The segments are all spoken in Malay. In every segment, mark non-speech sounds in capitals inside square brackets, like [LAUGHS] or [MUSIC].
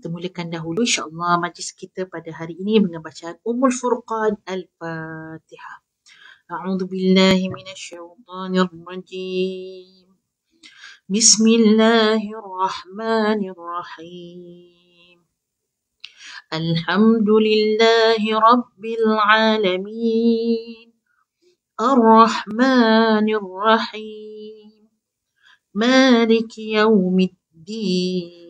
kita mulakan dahulu insya-Allah majlis kita pada hari ini dengan bacaan Ummul Furqan Al-Fatihah. أعوذ بالله من الشيطان الرجيم بسم الله الرحمن الرحيم الحمد لله رب العالمين الرحمن الرحيم مالك يوم الدين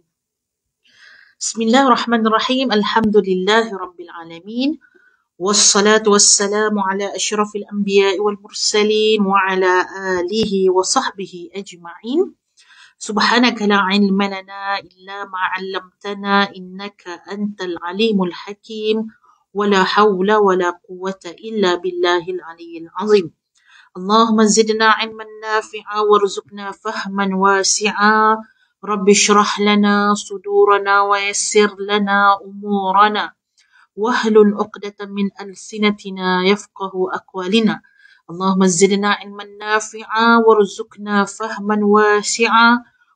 بسم الله الرحمن الرحيم الحمد لله رب العالمين والصلاة والسلام على أشرف الأنبياء والمرسلين وعلى آله وصحبه أجمعين سبحانك لا علم لنا إلا ما علمتنا إنك أنت العليم الحكيم ولا حول ولا قوة إلا بالله العلي العظيم اللهم زدنا علما نافعا وارزقنا فهما واسعا رب اشرح لنا صدورنا ويسر لنا أمورنا وهل عقدة من ألسنتنا يفقه أقوالنا اللهم زدنا علما نافعا وارزقنا فهما واسعا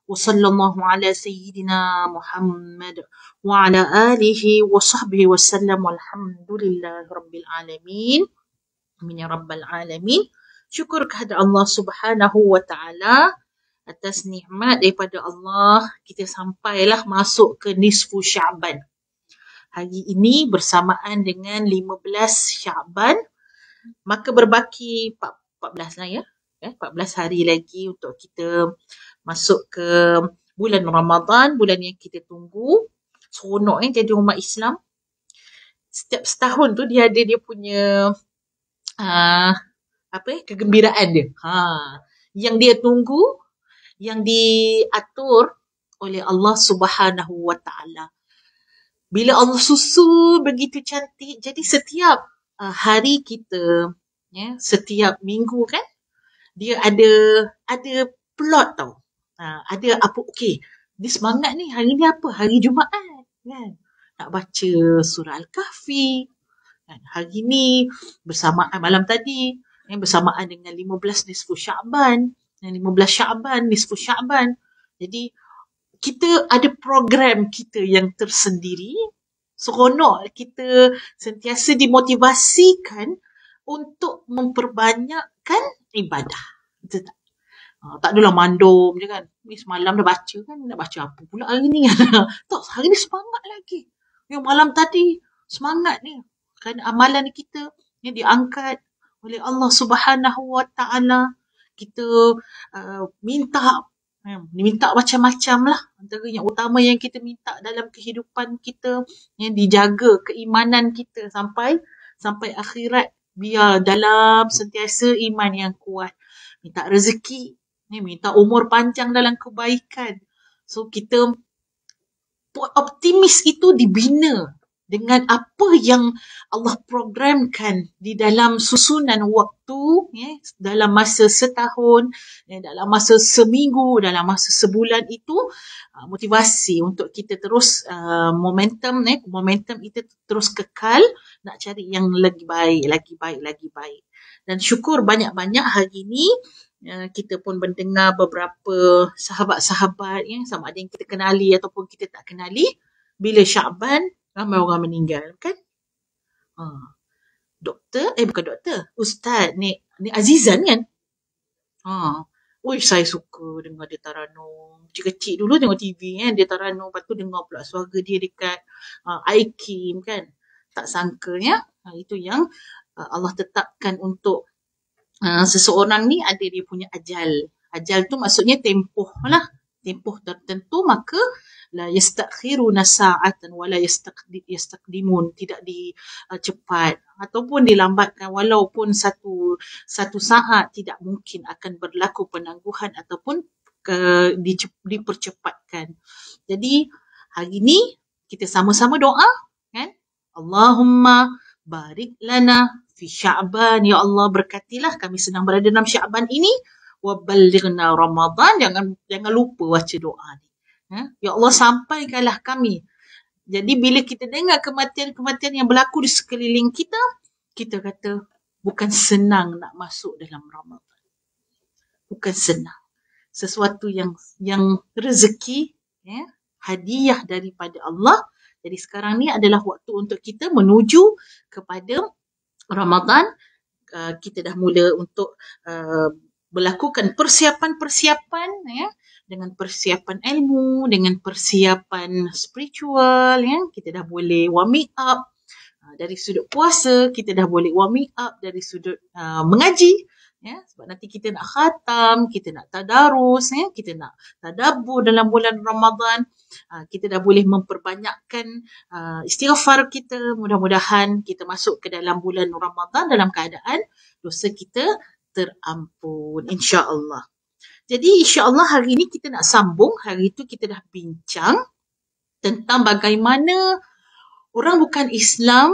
وصلى الله على سيدنا محمد وعلى آله وصحبه وسلم والحمد لله رب العالمين من رب العالمين شكرك هذا الله سبحانه وتعالى atas nikmat daripada Allah kita sampailah masuk ke nisfu Syaban. Hari ini bersamaan dengan 15 Syaban maka berbaki 14 lah ya. Ya eh, 14 hari lagi untuk kita masuk ke bulan Ramadan, bulan yang kita tunggu. Seronok eh jadi umat Islam. Setiap setahun tu dia ada dia punya uh, apa eh kegembiraan dia. Ha yang dia tunggu yang diatur oleh Allah Subhanahu wa taala. Bila Allah susu begitu cantik, jadi setiap uh, hari kita ya, setiap minggu kan dia ada ada plot tau. Uh, ada apa okey, dia semangat ni hari ni apa? Hari Jumaat kan. Nak baca surah Al-Kahfi. Kan? Hari ni bersamaan malam tadi yang bersamaan dengan 15 nisfu Syaban. 15 Syaban, nisfu Syaban. Jadi kita ada program kita yang tersendiri. Seronok kita sentiasa dimotivasikan untuk memperbanyakkan ibadah. Betul tak? Uh, tak adalah mandum je kan. Ni semalam dah baca kan. Nak baca apa pula hari ni [LAUGHS] tak, hari ni semangat lagi. Yang malam tadi, semangat ni. Kan amalan kita yang diangkat oleh Allah Subhanahu Wa Taala kita uh, minta ni eh, minta macam-macam lah antara yang utama yang kita minta dalam kehidupan kita yang dijaga keimanan kita sampai sampai akhirat biar dalam sentiasa iman yang kuat minta rezeki ni minta umur panjang dalam kebaikan so kita optimis itu dibina dengan apa yang Allah programkan di dalam susunan waktu ya dalam masa setahun ya dalam masa seminggu dalam masa sebulan itu uh, motivasi untuk kita terus uh, momentum ya momentum itu terus kekal nak cari yang lagi baik lagi baik lagi baik dan syukur banyak-banyak hari ini uh, kita pun mendengar beberapa sahabat-sahabat yang sama ada yang kita kenali ataupun kita tak kenali bila Syaban ramai orang meninggal kan ha. doktor eh bukan doktor ustaz ni ni Azizan kan ha Ui, saya suka dengar dia taranung. Kecil-kecil dulu tengok TV kan, dia taranung. Lepas tu dengar pula suara dia dekat uh, ha, Ikim kan. Tak sangka ya, uh, itu yang uh, Allah tetapkan untuk uh, seseorang ni ada dia punya ajal. Ajal tu maksudnya tempoh lah. Tempoh tertentu maka uh, la yastakhiruna sa'atan wala yastaqdimun tidak di uh, cepat ataupun dilambatkan walaupun satu satu saat tidak mungkin akan berlaku penangguhan ataupun ke, di, dipercepatkan jadi hari ini kita sama-sama doa kan Allahumma barik lana fi sya'ban ya Allah berkatilah kami sedang berada dalam sya'ban ini wa ballighna ramadan jangan jangan lupa baca doa ni Ya, ya Allah sampaikanlah kami. Jadi bila kita dengar kematian-kematian yang berlaku di sekeliling kita, kita kata bukan senang nak masuk dalam Ramadan. Bukan senang. Sesuatu yang yang rezeki, ya, hadiah daripada Allah. Jadi sekarang ni adalah waktu untuk kita menuju kepada Ramadan. Uh, kita dah mula untuk uh, melakukan persiapan-persiapan ya dengan persiapan ilmu, dengan persiapan spiritual, ya, kita dah boleh warming up ah, dari sudut puasa, kita dah boleh warming up dari sudut uh, mengaji, ya, sebab nanti kita nak khatam, kita nak tadarus, ya, kita nak tadabur dalam bulan Ramadan, ah, kita dah boleh memperbanyakkan uh, istighfar kita, mudah-mudahan kita masuk ke dalam bulan Ramadan dalam keadaan dosa kita terampun insya-Allah. Jadi insya-Allah hari ini kita nak sambung. Hari itu kita dah bincang tentang bagaimana orang bukan Islam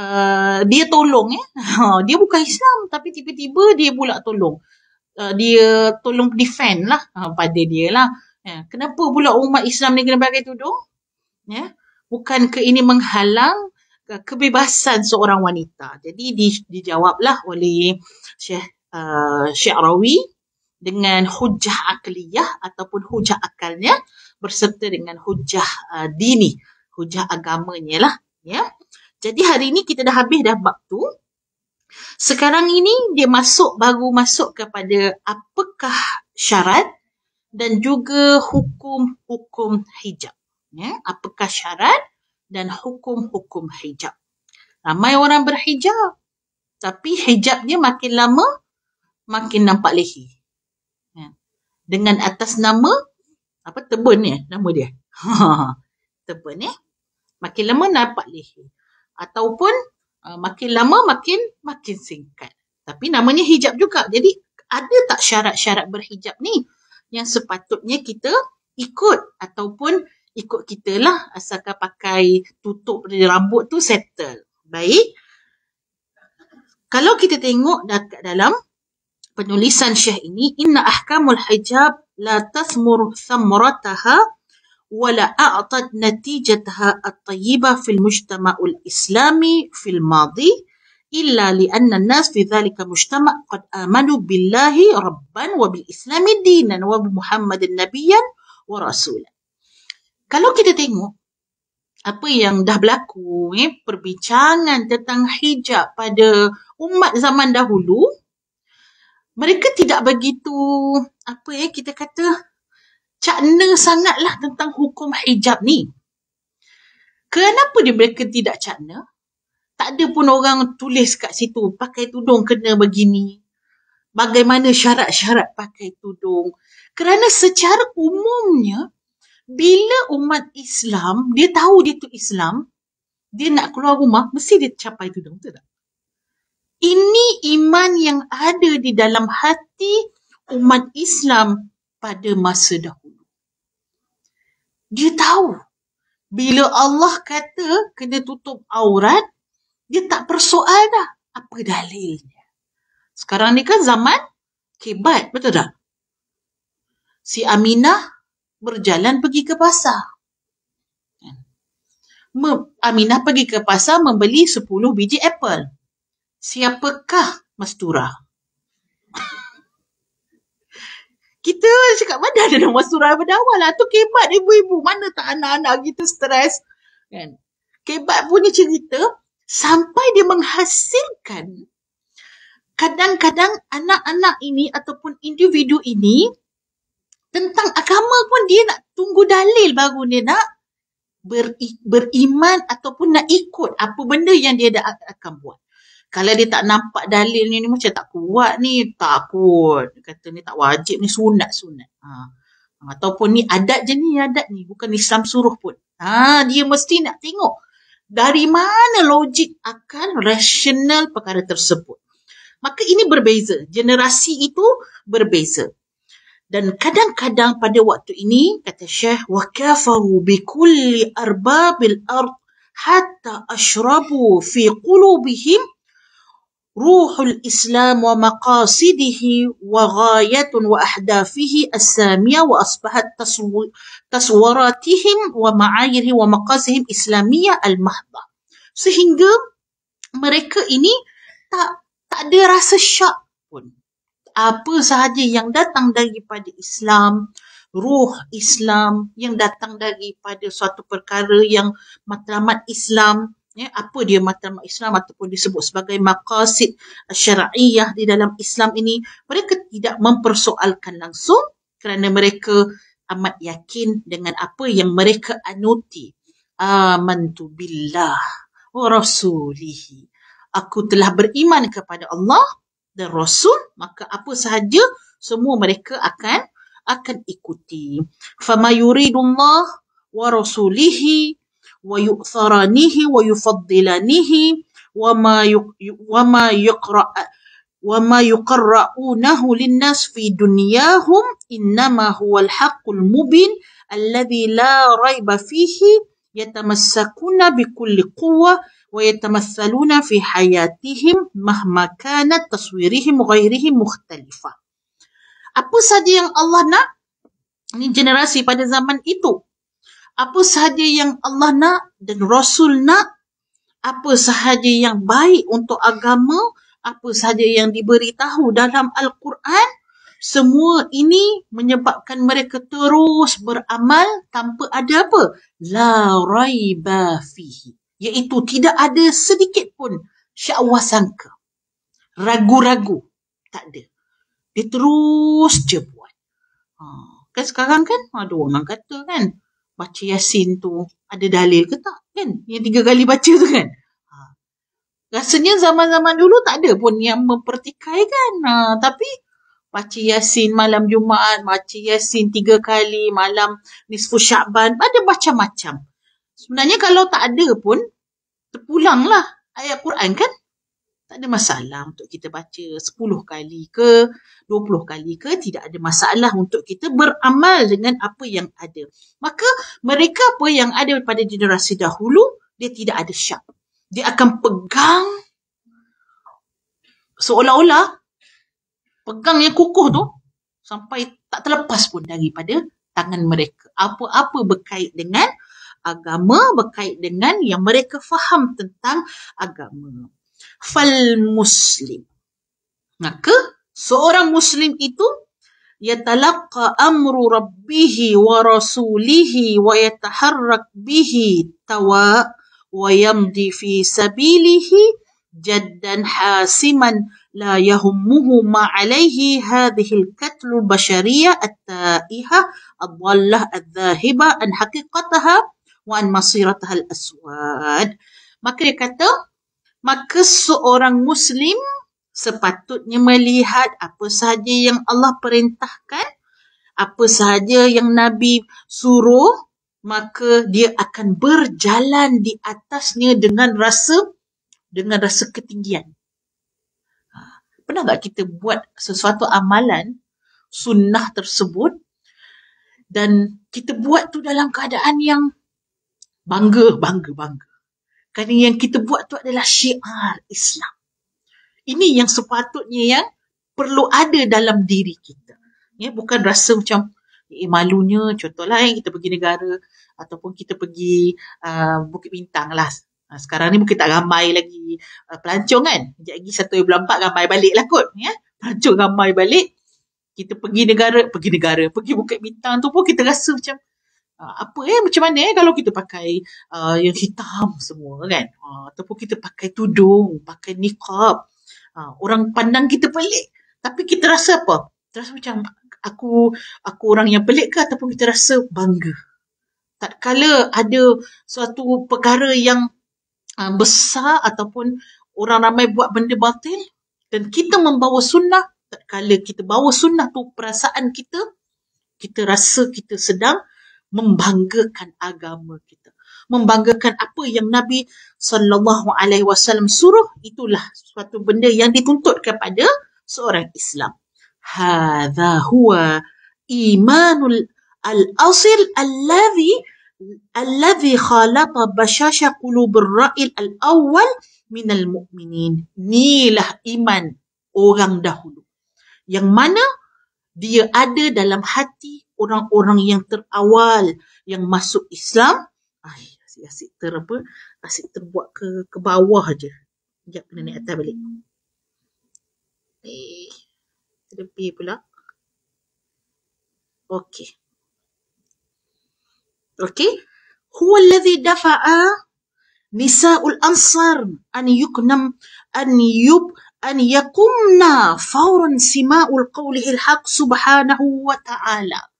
uh, dia tolong eh. [LAUGHS] dia bukan Islam tapi tiba-tiba dia pula tolong. Uh, dia tolong defend lah uh, pada dia lah. Ya. Kenapa pula umat Islam ni kena pakai tudung? Ya. Bukan ke ini menghalang uh, kebebasan seorang wanita. Jadi di, dijawablah oleh Syekh uh, Syekh Rawi dengan hujah akliyah ataupun hujah akalnya berserta dengan hujah uh, dini, hujah agamanya lah. Ya. Jadi hari ini kita dah habis dah bab tu. Sekarang ini dia masuk baru masuk kepada apakah syarat dan juga hukum-hukum hijab. Ya. Apakah syarat dan hukum-hukum hijab. Ramai orang berhijab tapi hijabnya makin lama makin nampak leher dengan atas nama apa tebun ni eh, nama dia. [LAUGHS] tebun ni eh, makin lama nampak leher ataupun uh, makin lama makin makin singkat. Tapi namanya hijab juga. Jadi ada tak syarat-syarat berhijab ni yang sepatutnya kita ikut ataupun ikut kita lah asalkan pakai tutup rambut tu settle. Baik. Kalau kita tengok dekat dalam penulisan syekh ini inna ahkamul hijab la tathmur thamrataha wala a'tad natijataha at-tayyibah fil mujtama'ul islami fil madhi illa li'anna an-nas fi dhalika mujtama' qad amanu billahi rabban wa bil islami dinan wa bi muhammadin nabiyyan wa rasulan kalau kita tengok apa yang dah berlaku eh, perbincangan tentang hijab pada umat zaman dahulu mereka tidak begitu apa ya kita kata cakna sangatlah tentang hukum hijab ni. Kenapa dia mereka tidak cakna? Tak ada pun orang tulis kat situ pakai tudung kena begini. Bagaimana syarat-syarat pakai tudung? Kerana secara umumnya bila umat Islam dia tahu dia tu Islam, dia nak keluar rumah mesti dia capai tudung, betul tak? Ini iman yang ada di dalam hati umat Islam pada masa dahulu. Dia tahu bila Allah kata kena tutup aurat, dia tak bersoal dah apa dalilnya. Sekarang ni kan zaman kebat, betul tak? Si Aminah berjalan pergi ke pasar. Aminah pergi ke pasar membeli 10 biji apple siapakah Mastura? [LAUGHS] kita cakap mana ada nama Mastura daripada awal lah. Tu kebat ibu-ibu. Mana tak anak-anak gitu stres. Kan? Kebat punya cerita sampai dia menghasilkan kadang-kadang anak-anak ini ataupun individu ini tentang agama pun dia nak tunggu dalil baru dia nak beri, beriman ataupun nak ikut apa benda yang dia dah akan buat kalau dia tak nampak dalilnya ni macam tak kuat ni takut kata ni tak wajib ni sunat sunat ha. ataupun ni adat je ni adat ni bukan Islam suruh pun ha, dia mesti nak tengok dari mana logik akan rasional perkara tersebut maka ini berbeza generasi itu berbeza dan kadang-kadang pada waktu ini kata Syekh wa kafaru bi kulli arbabil ard hatta ashrabu fi qulubihim Ruhul Islam wa maqasidihi wa ghayatun wa ahdafihi as-samia wa asbahat taswaratihim wa ma'ayirhi wa maqasihim islamiyya al-mahba. Sehingga mereka ini tak tak ada rasa syak pun. Apa sahaja yang datang daripada Islam, ruh Islam yang datang daripada suatu perkara yang matlamat Islam, ya, apa dia matlamat Islam ataupun disebut sebagai maqasid syar'iyah di dalam Islam ini mereka tidak mempersoalkan langsung kerana mereka amat yakin dengan apa yang mereka anuti amantu billah wa rasulihi aku telah beriman kepada Allah dan rasul maka apa sahaja semua mereka akan akan ikuti fama yuridullah wa rasulihi ويؤثرانه ويفضلانه وما وما يقرأ وما يقرؤونه للناس في دنياهم إنما هو الحق المبين الذي لا ريب فيه يتمسكون بكل قوة ويتمثلون في حياتهم مهما كانت تصويرهم وغيرهم مختلفة. Apa saja yang Allah nak, ini generasi pada zaman itu. apa sahaja yang Allah nak dan Rasul nak, apa sahaja yang baik untuk agama, apa sahaja yang diberitahu dalam Al-Quran, semua ini menyebabkan mereka terus beramal tanpa ada apa? La raiba fihi. Iaitu tidak ada sedikit pun syakwa sangka. Ragu-ragu. Tak ada. Dia terus je buat. Ha. Kan sekarang kan ada orang kata kan baca Yasin tu ada dalil ke tak kan? Yang tiga kali baca tu kan? Ha. Rasanya zaman-zaman dulu tak ada pun yang mempertikai kan? Ha. Tapi baca Yasin malam Jumaat, baca Yasin tiga kali malam Nisfu Syakban, ada macam-macam. Sebenarnya kalau tak ada pun terpulanglah ayat Quran kan? tak ada masalah untuk kita baca 10 kali ke 20 kali ke tidak ada masalah untuk kita beramal dengan apa yang ada maka mereka apa yang ada pada generasi dahulu dia tidak ada syak dia akan pegang seolah-olah pegang yang kukuh tu sampai tak terlepas pun daripada tangan mereka apa-apa berkait dengan agama berkait dengan yang mereka faham tentang agama fal muslim maka seorang muslim itu yatalaqa amru rabbih wa rasulih wa yataharrak bihi tawa wa yamdi fi sabilih jaddan hasiman la yahummuhu ma alayhi hadhihi al-katl al-bashariyah at-ta'iha ad-dallah adh-dhahiba an haqiqataha wa an masiratha al-aswad maka dia kata maka seorang muslim sepatutnya melihat apa sahaja yang Allah perintahkan apa sahaja yang nabi suruh maka dia akan berjalan di atasnya dengan rasa dengan rasa ketinggian ha, pernah tak kita buat sesuatu amalan sunnah tersebut dan kita buat tu dalam keadaan yang bangga bangga bangga kerana yang kita buat tu adalah syiar Islam. Ini yang sepatutnya yang perlu ada dalam diri kita. Ya, bukan rasa macam eh, malunya Contoh lain eh, kita pergi negara ataupun kita pergi uh, Bukit Bintang lah. Ha, sekarang ni mungkin tak ramai lagi uh, pelancong kan. Sekejap lagi satu bulan belum ramai balik lah kot. Ya? Pelancong ramai balik. Kita pergi negara, pergi negara. Pergi Bukit Bintang tu pun kita rasa macam Ah, apa eh macam mana eh kalau kita pakai uh, yang hitam semua kan uh, ataupun kita pakai tudung pakai niqab uh, orang pandang kita pelik tapi kita rasa apa rasa macam aku aku orang yang pelik ke ataupun kita rasa bangga tak kala ada suatu perkara yang um, besar ataupun orang ramai buat benda batil dan kita membawa sunnah tak kala kita bawa sunnah tu perasaan kita kita rasa kita sedang membanggakan agama kita membanggakan apa yang Nabi sallallahu alaihi wasallam suruh itulah suatu benda yang dituntut kepada seorang Islam. Hadza huwa imanul al-asil alladhi alladhi khalata bashasha qulubur rai al-awwal min al-mu'minin. Nilah iman orang dahulu. Yang mana dia ada dalam hati orang-orang yang terawal yang masuk Islam. Ay, asyik, asyik ter apa? Asyik terbuat ke ke bawah je. Sekejap kena naik atas balik. Eh, terlebih pula. Okey. Okey. Huwa alladhi dafa'a nisa'ul ansar an yuknam an yub an أن يقمنا simaul سماء القول subhanahu wa taala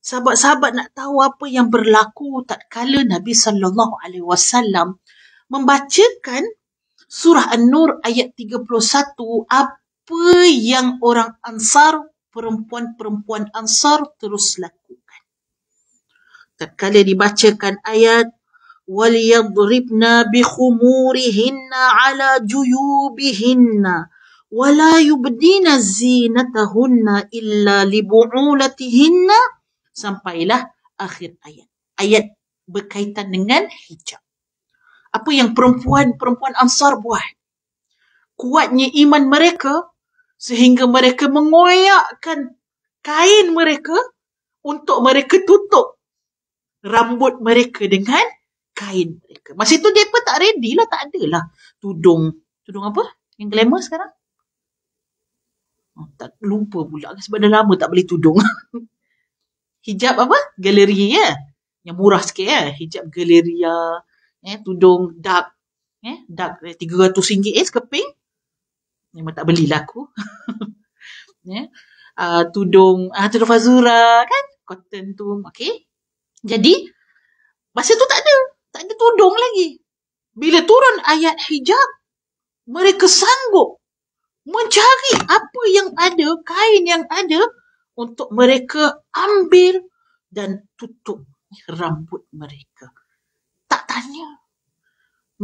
Sahabat-sahabat nak tahu apa yang berlaku tak kala Nabi sallallahu alaihi wasallam membacakan surah An-Nur ayat 31 apa yang orang Ansar perempuan-perempuan Ansar terus lakukan. tak kala dibacakan ayat wal yadribna bi khumurihinna ala juyubihinna wala yubdina zinatahunna illa libu'ulatihinna sampailah akhir ayat. Ayat berkaitan dengan hijab. Apa yang perempuan-perempuan ansar buat? Kuatnya iman mereka sehingga mereka mengoyakkan kain mereka untuk mereka tutup rambut mereka dengan kain mereka. Masa itu mereka tak ready lah, tak ada lah. Tudung. Tudung apa? Yang glamour sekarang? Oh, tak lupa pula sebab dah lama tak beli tudung. [LAUGHS] hijab apa? Galeri ya. Yeah. Yang murah sikit ya. Yeah. Hijab galeria. Eh, tudung dark. Ya? Eh, dark RM300 eh, sekeping. Memang tak beli laku. [LAUGHS] yeah. Ya? uh, tudung, uh, tudung Fazura kan? Cotton tu. Okay. Jadi, masa tu tak ada. Tak ada tudung lagi. Bila turun ayat hijab, mereka sanggup mencari apa yang ada, kain yang ada, untuk mereka ambil dan tutup rambut mereka. Tak tanya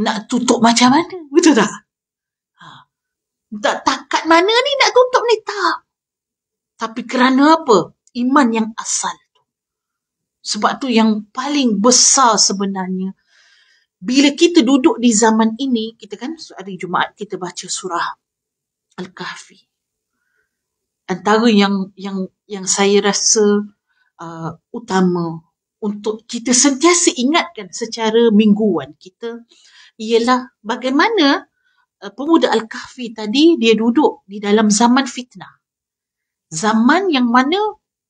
nak tutup macam mana, betul tak? Ha. Tak takat mana ni nak tutup ni, tak. Tapi kerana apa? Iman yang asal tu. Sebab tu yang paling besar sebenarnya. Bila kita duduk di zaman ini, kita kan hari Jumaat kita baca surah Al-Kahfi antara yang yang yang saya rasa uh, utama untuk kita sentiasa ingatkan secara mingguan kita ialah bagaimana uh, pemuda al-kahfi tadi dia duduk di dalam zaman fitnah zaman yang mana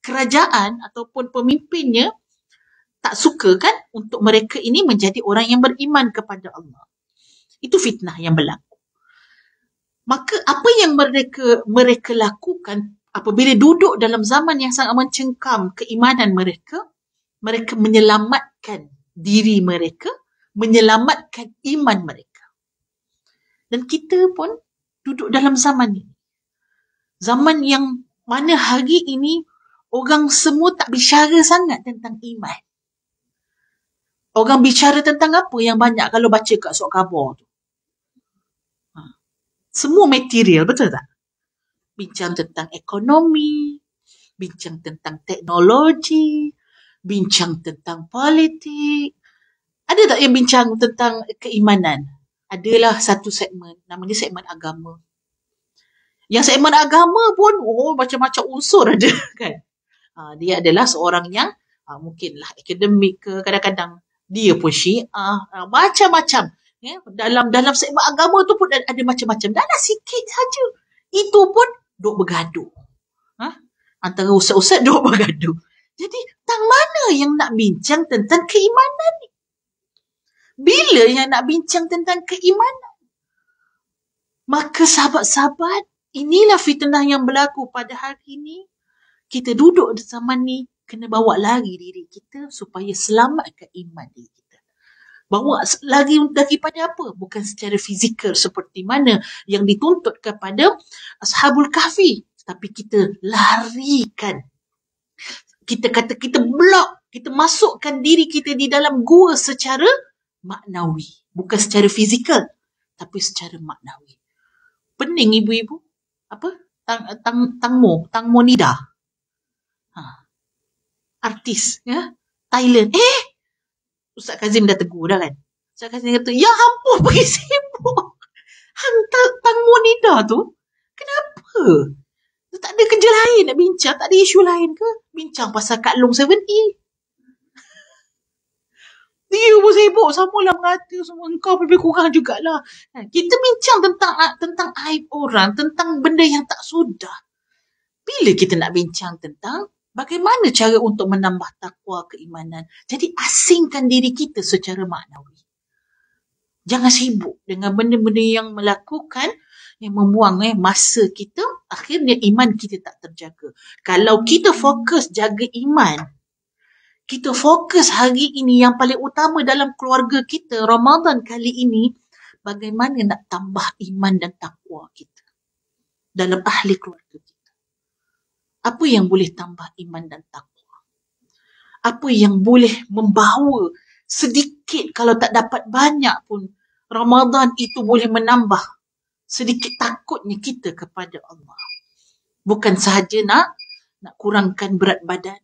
kerajaan ataupun pemimpinnya tak suka kan untuk mereka ini menjadi orang yang beriman kepada Allah itu fitnah yang berlaku maka apa yang mereka mereka lakukan apabila duduk dalam zaman yang sangat mencengkam keimanan mereka mereka menyelamatkan diri mereka menyelamatkan iman mereka dan kita pun duduk dalam zaman ini zaman yang mana hari ini orang semua tak bicara sangat tentang iman orang bicara tentang apa yang banyak kalau baca kat surat khabar tu semua material betul tak bincang tentang ekonomi bincang tentang teknologi bincang tentang politik ada tak yang bincang tentang keimanan adalah satu segmen namanya segmen agama yang segmen agama pun oh macam-macam unsur ada [LAUGHS] kan ha, dia adalah seorang yang ha, mungkinlah akademik ke kadang-kadang dia pun syiah ha, macam-macam ya dalam dalam sebab agama tu pun ada macam-macam dalam sikit saja itu pun duk bergaduh ha? antara ustaz-ustaz duk [LAUGHS] bergaduh jadi tang mana yang nak bincang tentang keimanan ni bila yang nak bincang tentang keimanan maka sahabat-sahabat inilah fitnah yang berlaku pada hari ini kita duduk di zaman ni kena bawa lari diri kita supaya selamatkan iman diri bahawa lagi pada apa bukan secara fizikal seperti mana yang dituntut kepada ashabul kahfi tapi kita larikan kita kata kita blok kita masukkan diri kita di dalam gua secara maknawi bukan secara fizikal tapi secara maknawi pening ibu-ibu apa tang tang tangmo tangmo nida ha. artis ya thailand eh Ustaz Kazim dah tegur dah kan. Ustaz Kazim kata, ya ampun pergi [LAUGHS] sibuk. Hantar tang monida tu. Kenapa? Dia tak ada kerja lain nak bincang. Tak ada isu lain ke? Bincang pasal Kak Long 70. E. Dia pun sibuk sama lah mengata semua engkau lebih kurang jugalah. Kita bincang tentang tentang aib orang, tentang benda yang tak sudah. Bila kita nak bincang tentang Bagaimana cara untuk menambah takwa keimanan? Jadi asingkan diri kita secara maknawi. Jangan sibuk dengan benda-benda yang melakukan yang membuang eh, masa kita, akhirnya iman kita tak terjaga. Kalau kita fokus jaga iman, kita fokus hari ini yang paling utama dalam keluarga kita, Ramadan kali ini, bagaimana nak tambah iman dan takwa kita dalam ahli keluarga kita. Apa yang boleh tambah iman dan takwa? Apa yang boleh membawa sedikit kalau tak dapat banyak pun Ramadan itu boleh menambah sedikit takutnya kita kepada Allah. Bukan sahaja nak nak kurangkan berat badan.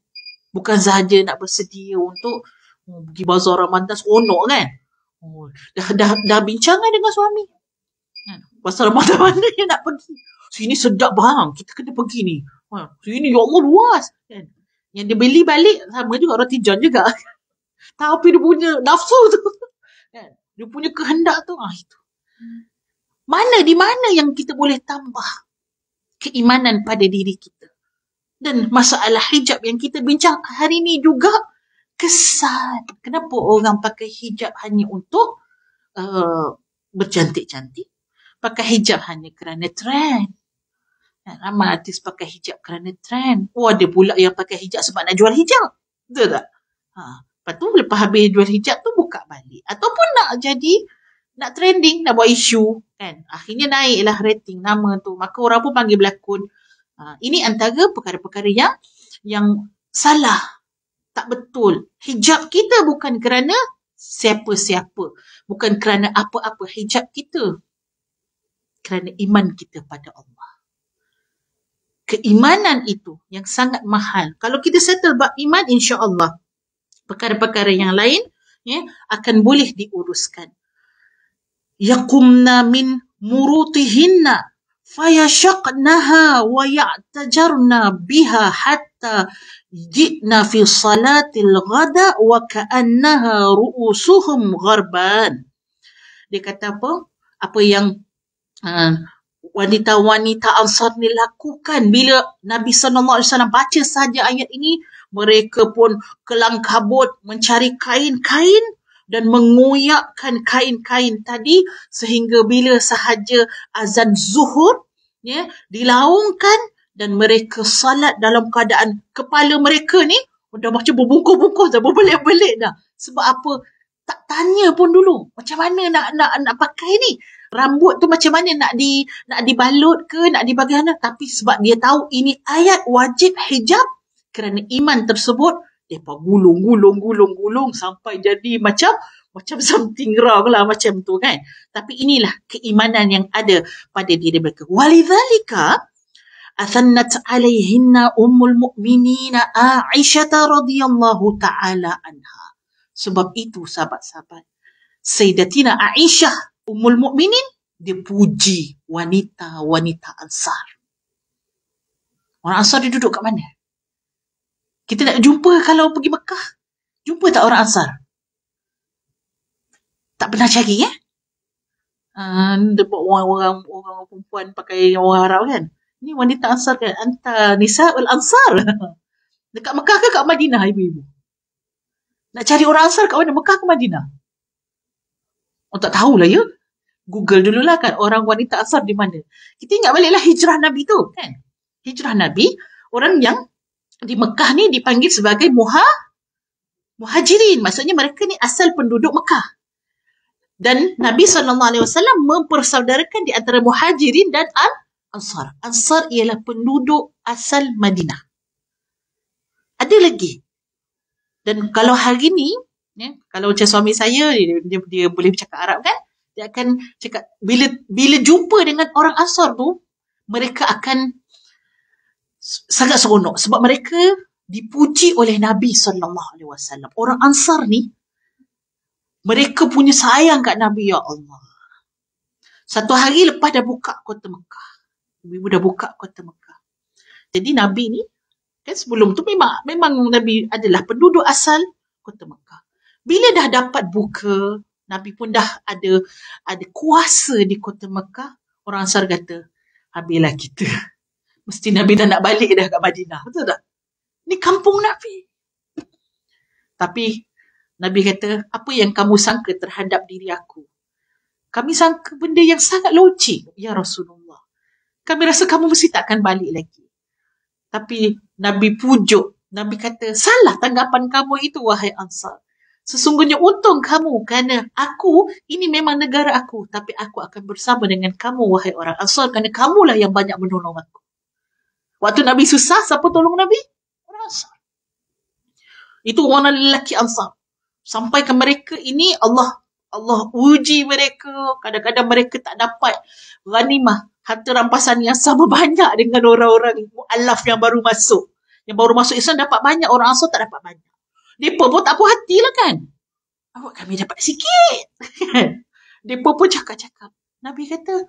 Bukan sahaja nak bersedia untuk oh, pergi bazar Ramadan seronok kan. Oh, dah, dah, dah bincang kan dengan suami. Hmm. Pasal Ramadan [LAUGHS] mana yang nak pergi? Sini sedap bang. Kita kena pergi ni. Ha, so ini ya Allah luas kan. Yang dia beli balik sama juga roti john juga. [LAUGHS] Tapi dia punya nafsu tu. [LAUGHS] Kan? Dia punya kehendak tu. Ah, itu. Mana di mana yang kita boleh tambah keimanan pada diri kita. Dan masalah hijab yang kita bincang hari ini juga kesan. Kenapa orang pakai hijab hanya untuk uh, bercantik-cantik? Pakai hijab hanya kerana trend. Kan, ramai artis pakai hijab kerana trend. Oh, ada pula yang pakai hijab sebab nak jual hijab. Betul tak? Ha. Lepas tu, lepas habis jual hijab tu, buka balik. Ataupun nak jadi, nak trending, nak buat isu. Kan? Akhirnya naiklah rating nama tu. Maka orang pun panggil berlakon. Ha. Ini antara perkara-perkara yang yang salah. Tak betul. Hijab kita bukan kerana siapa-siapa. Bukan kerana apa-apa. Hijab kita kerana iman kita pada Allah keimanan itu yang sangat mahal. Kalau kita settle bab iman insya-Allah perkara-perkara yang lain ya akan boleh diuruskan. Yakumna min murutihinna fayashqnaha, wa ya'tajarna hatta jinna fi salatil ghada wa ka'annaha ru'usuhum gharban. Dia kata apa? Apa yang uh, wanita-wanita Ansar ni lakukan bila Nabi sallallahu alaihi wasallam baca saja ayat ini mereka pun kelang kabut mencari kain-kain dan menguyakkan kain-kain tadi sehingga bila sahaja azan zuhur ya dilaungkan dan mereka salat dalam keadaan kepala mereka ni dah macam berbungkus-bungkus dah berbelit-belit dah sebab apa tak tanya pun dulu macam mana nak nak nak pakai ni rambut tu macam mana nak di nak dibalut ke nak mana? tapi sebab dia tahu ini ayat wajib hijab kerana iman tersebut dia pun gulung gulung gulung gulung sampai jadi macam macam [LAUGHS] something wrong lah macam tu kan tapi inilah keimanan yang ada pada diri mereka walidhalika athannat alaihinna ummul mu'minina aisyata radhiyallahu ta'ala anha sebab itu sahabat-sahabat Sayyidatina Aisyah Ummul Mukminin dia puji wanita-wanita Ansar. Orang Ansar dia duduk kat mana? Kita nak jumpa kalau pergi Mekah. Jumpa tak orang Ansar? Tak pernah cari ya? Uh, orang, orang, perempuan pakai orang Arab kan? Ni wanita Ansar kan? Anta Nisa ul Ansar. [LAUGHS] Dekat Mekah ke kat Madinah ibu-ibu? Nak cari orang Ansar kat mana? Mekah ke Madinah? Orang oh, tak tahulah ya. Google dululah kan orang wanita asar di mana. Kita ingat baliklah hijrah Nabi tu kan. Hijrah Nabi, orang yang di Mekah ni dipanggil sebagai muha, muhajirin. Maksudnya mereka ni asal penduduk Mekah. Dan Nabi SAW mempersaudarakan di antara muhajirin dan al Ansar. Ansar ialah penduduk asal Madinah. Ada lagi. Dan kalau hari ni, ya kalau macam suami saya dia, dia, dia boleh bercakap Arab kan dia akan cakap bila bila jumpa dengan orang asar tu mereka akan sangat seronok sebab mereka dipuji oleh Nabi saw orang ansar ni mereka punya sayang kat Nabi ya Allah satu hari lepas dah buka kota Mekah ibu dah buka kota Mekah jadi Nabi ni kan sebelum tu memang memang Nabi adalah penduduk asal kota Mekah bila dah dapat buka Nabi pun dah ada ada kuasa di kota Mekah orang Ansar kata habislah kita [LAUGHS] mesti Nabi dah nak balik dah ke Madinah betul tak ni kampung Nabi tapi Nabi kata apa yang kamu sangka terhadap diri aku kami sangka benda yang sangat logik ya Rasulullah kami rasa kamu mesti takkan balik lagi tapi Nabi pujuk Nabi kata, salah tanggapan kamu itu, wahai Ansar. Sesungguhnya untung kamu kerana aku ini memang negara aku tapi aku akan bersama dengan kamu wahai orang Ansar kerana kamulah yang banyak menolong aku. Waktu Nabi susah siapa tolong Nabi? Orang Ansar. Itu warna lelaki Ansar. Sampai ke mereka ini Allah Allah uji mereka. Kadang-kadang mereka tak dapat ghanimah harta rampasan yang sama banyak dengan orang-orang mu'alaf yang baru masuk. Yang baru masuk Islam dapat banyak. Orang Ansar tak dapat banyak. Mereka pun tak puas hati lah kan. Awak kami dapat sikit. Mereka [LAUGHS] pun cakap-cakap. Nabi kata,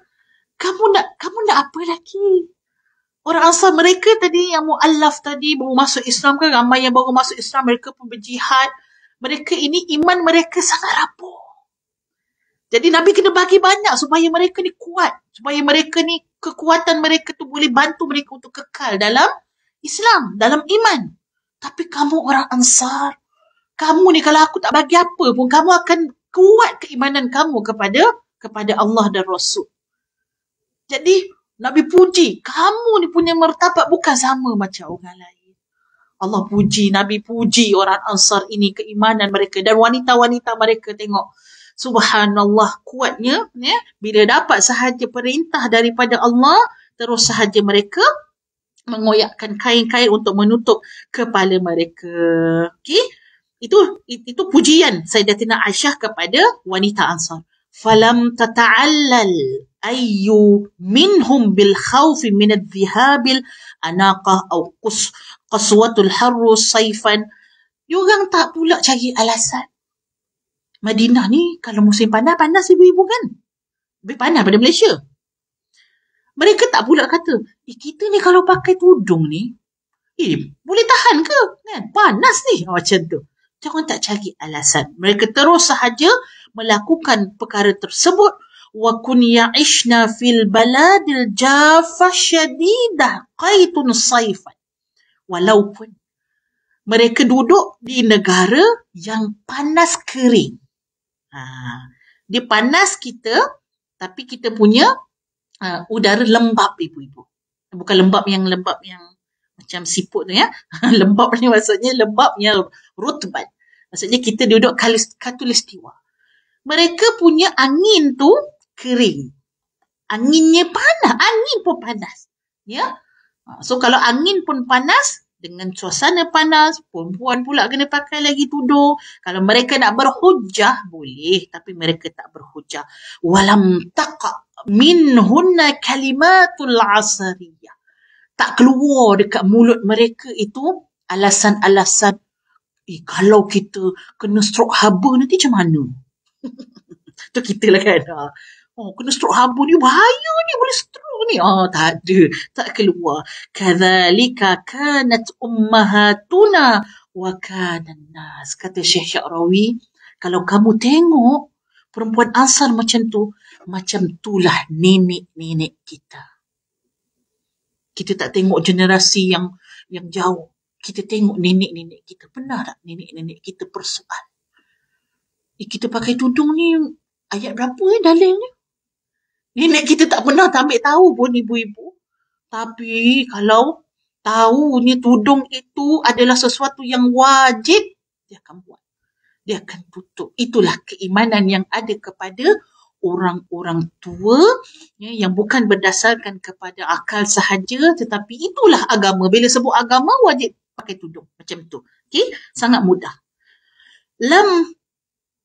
kamu nak kamu nak apa lagi? Orang asal mereka tadi yang mu'allaf tadi baru masuk Islam kan. Ramai yang baru masuk Islam mereka pun berjihad. Mereka ini iman mereka sangat rapuh. Jadi Nabi kena bagi banyak supaya mereka ni kuat. Supaya mereka ni kekuatan mereka tu boleh bantu mereka untuk kekal dalam Islam, dalam iman. Tapi kamu orang ansar, kamu ni kalau aku tak bagi apa pun kamu akan kuat keimanan kamu kepada kepada Allah dan Rasul. Jadi Nabi puji kamu ni punya martabat bukan sama macam orang lain. Allah puji, Nabi puji orang Ansar ini keimanan mereka dan wanita-wanita mereka tengok subhanallah kuatnya ya bila dapat sahaja perintah daripada Allah terus sahaja mereka mengoyakkan kain-kain untuk menutup kepala mereka. Okey? itu itu pujian Sayyidatina Aisyah kepada wanita Ansar. Falam tata'allal ayyu minhum bil khawf min adh-dhihabil anaqah aw qus qaswatul harru sayfan. Diorang tak pula cari alasan. Madinah ni kalau musim panas, panas ibu-ibu kan? Lebih panas pada Malaysia. Mereka tak pula kata, eh, kita ni kalau pakai tudung ni, eh, boleh tahan ke? Kan? Panas ni oh, macam tu jangan tak cari alasan. Mereka terus sahaja melakukan perkara tersebut. Wa kun ya'ishna fil baladil jafa syadidah qaitun saifan. Walaupun mereka duduk di negara yang panas kering. Ha, dia panas kita tapi kita punya ha, udara lembap ibu-ibu. Bukan lembap yang lembap yang macam siput tu ya. [LAUGHS] lembap ni maksudnya lembap yang rutbat. Maksudnya kita duduk katulistiwa. Mereka punya angin tu kering. Anginnya panas. Angin pun panas. Ya? Ha, so kalau angin pun panas, dengan suasana panas, perempuan pula kena pakai lagi tudung. Kalau mereka nak berhujah, boleh. Tapi mereka tak berhujah. Walam taqa minhunna kalimatul asariyah. Tak keluar dekat mulut mereka itu alasan-alasan eh kalau kita kena strok haba nanti macam mana? Itu [LAUGHS] kita lah kan. Ha. Oh, kena strok haba ni bahaya ni boleh strok ni. Ah, oh, tak ada. Tak keluar. Kadzalika kanat ummahatuna wa kanan nas. Kata Syekh Syarawi, kalau kamu tengok perempuan asal macam tu, macam tulah nenek-nenek kita. Kita tak tengok generasi yang yang jauh kita tengok nenek-nenek kita pernah tak nenek-nenek kita persoal eh, kita pakai tudung ni ayat berapa ni eh, dalil ni nenek kita tak pernah tak ambil tahu pun ibu-ibu tapi kalau tahu ni tudung itu adalah sesuatu yang wajib dia akan buat dia akan tutup itulah keimanan yang ada kepada orang-orang tua ya, yang bukan berdasarkan kepada akal sahaja tetapi itulah agama bila sebut agama wajib pakai tudung macam tu okey sangat mudah lam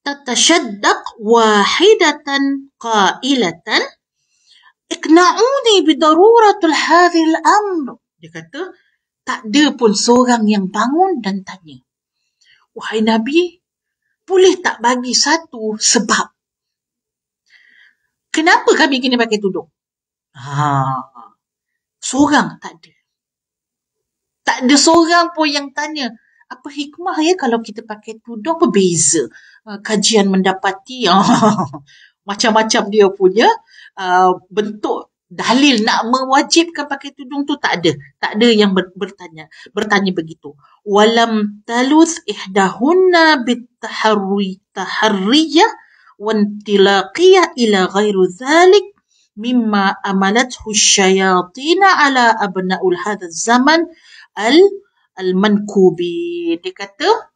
tatashaddaq wahidatan qailatan iqna'uni bi daruratul hadhil amr dia kata tak ada pun seorang yang bangun dan tanya wahai nabi boleh tak bagi satu sebab kenapa kami kena pakai tudung ha seorang tak ada tak ada seorang pun yang tanya, apa hikmah ya kalau kita pakai tudung berbeza? Uh, kajian mendapati [LAUGHS] macam-macam dia punya uh, bentuk dalil nak mewajibkan pakai tudung tu tak ada. Tak ada yang bertanya bertanya begitu. Walam taluth ihdahunna bitaharri taharriya wantilaqiyah ila ghairu zalik mimma amalathu syayatina ala abna'ul hadha zaman al al-mankubin dia kata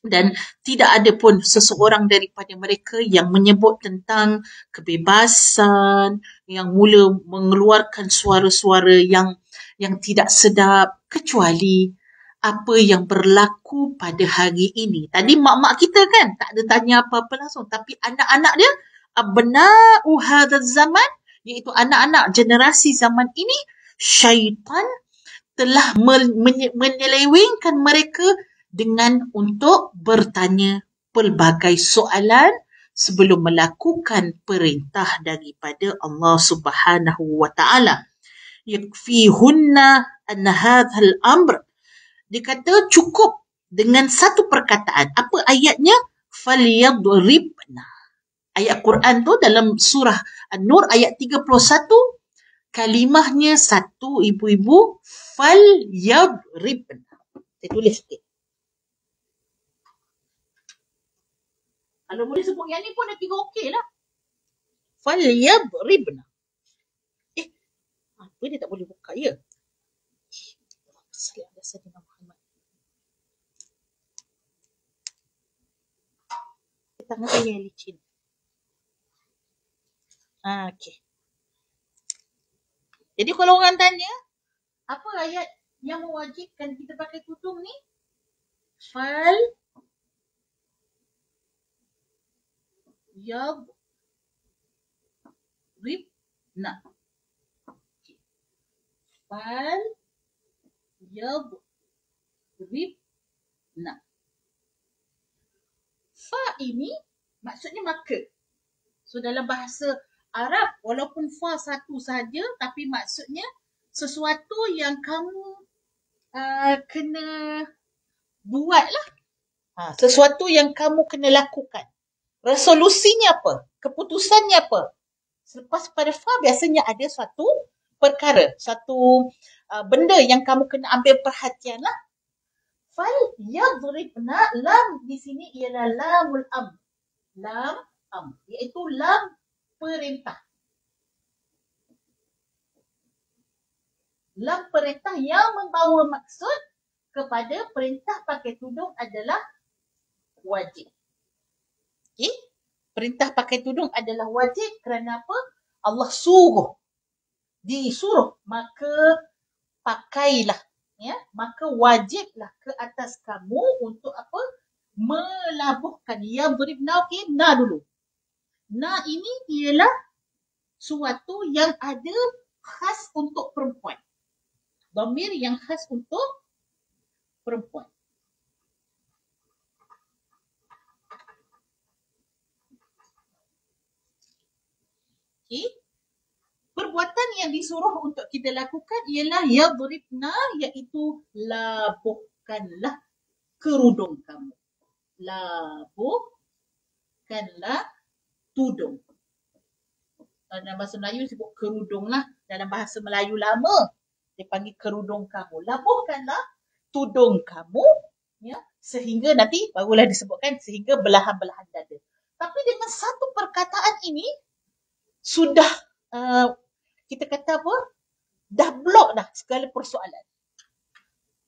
dan tidak ada pun seseorang daripada mereka yang menyebut tentang kebebasan yang mula mengeluarkan suara-suara yang yang tidak sedap kecuali apa yang berlaku pada hari ini. Tadi mak-mak kita kan tak ada tanya apa-apa langsung tapi anak-anak dia abna'u hadzal zaman iaitu anak-anak generasi zaman ini syaitan telah menyelewengkan mereka dengan untuk bertanya pelbagai soalan sebelum melakukan perintah daripada Allah Subhanahu wa taala yakfi hunna an hadzal amr dikata cukup dengan satu perkataan apa ayatnya falyadribna ayat Quran tu dalam surah An-Nur ayat 31 kalimahnya satu ibu-ibu fal yabribna. Saya tulis sikit. Kalau boleh sebut yang ni pun dah kira okey lah. Fal yab ribna. Eh, apa ni tak boleh buka ya? Salam rasa dengan Muhammad. Tangan saya yang licin. Ah, okay. Jadi kalau orang tanya, apa ayat yang mewajibkan kita pakai tudung ni? Fal yab rib na. Fal yab rib na. Fa ini maksudnya maka. So dalam bahasa Arab walaupun fa satu saja, tapi maksudnya sesuatu yang kamu uh, kena buat lah. Ha, sesuatu yang kamu kena lakukan. Resolusinya apa? Keputusannya apa? Selepas pada fa biasanya ada satu perkara, satu uh, benda yang kamu kena ambil perhatian lah. Fal yadribna lam di sini ialah lamul am. Lam am. Iaitu lam perintah. lah perintah yang membawa maksud kepada perintah pakai tudung adalah wajib. Okey? Perintah pakai tudung adalah wajib kerana apa? Allah suruh. Disuruh. Maka pakailah. Ya? Maka wajiblah ke atas kamu untuk apa? Melabuhkan. Ya beri okay? na dulu. Na ini ialah suatu yang ada khas untuk perempuan domir yang khas untuk perempuan. Okay. Perbuatan yang disuruh untuk kita lakukan ialah yadribna iaitu labuhkanlah kerudung kamu. Labuhkanlah tudung. Dalam bahasa Melayu sebut kerudung lah. Dalam bahasa Melayu lama dia panggil kerudung kamu. Labuhkanlah tudung kamu ya, sehingga nanti barulah disebutkan sehingga belahan-belahan dada. Tapi dengan satu perkataan ini sudah uh, kita kata apa? Dah blok dah segala persoalan.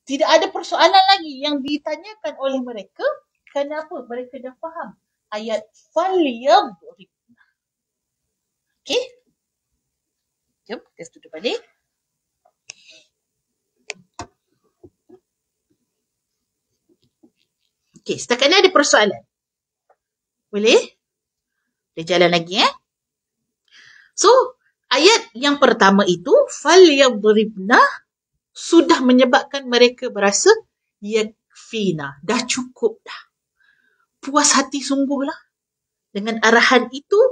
Tidak ada persoalan lagi yang ditanyakan oleh mereka kerana kenapa mereka dah faham ayat faliyadhrib. Okey. Jom kita tutup balik. Okey, setakat ni ada persoalan. Boleh? Boleh jalan lagi eh? So, ayat yang pertama itu fal yadribna sudah menyebabkan mereka berasa yakfina, dah cukup dah. Puas hati sungguhlah. Dengan arahan itu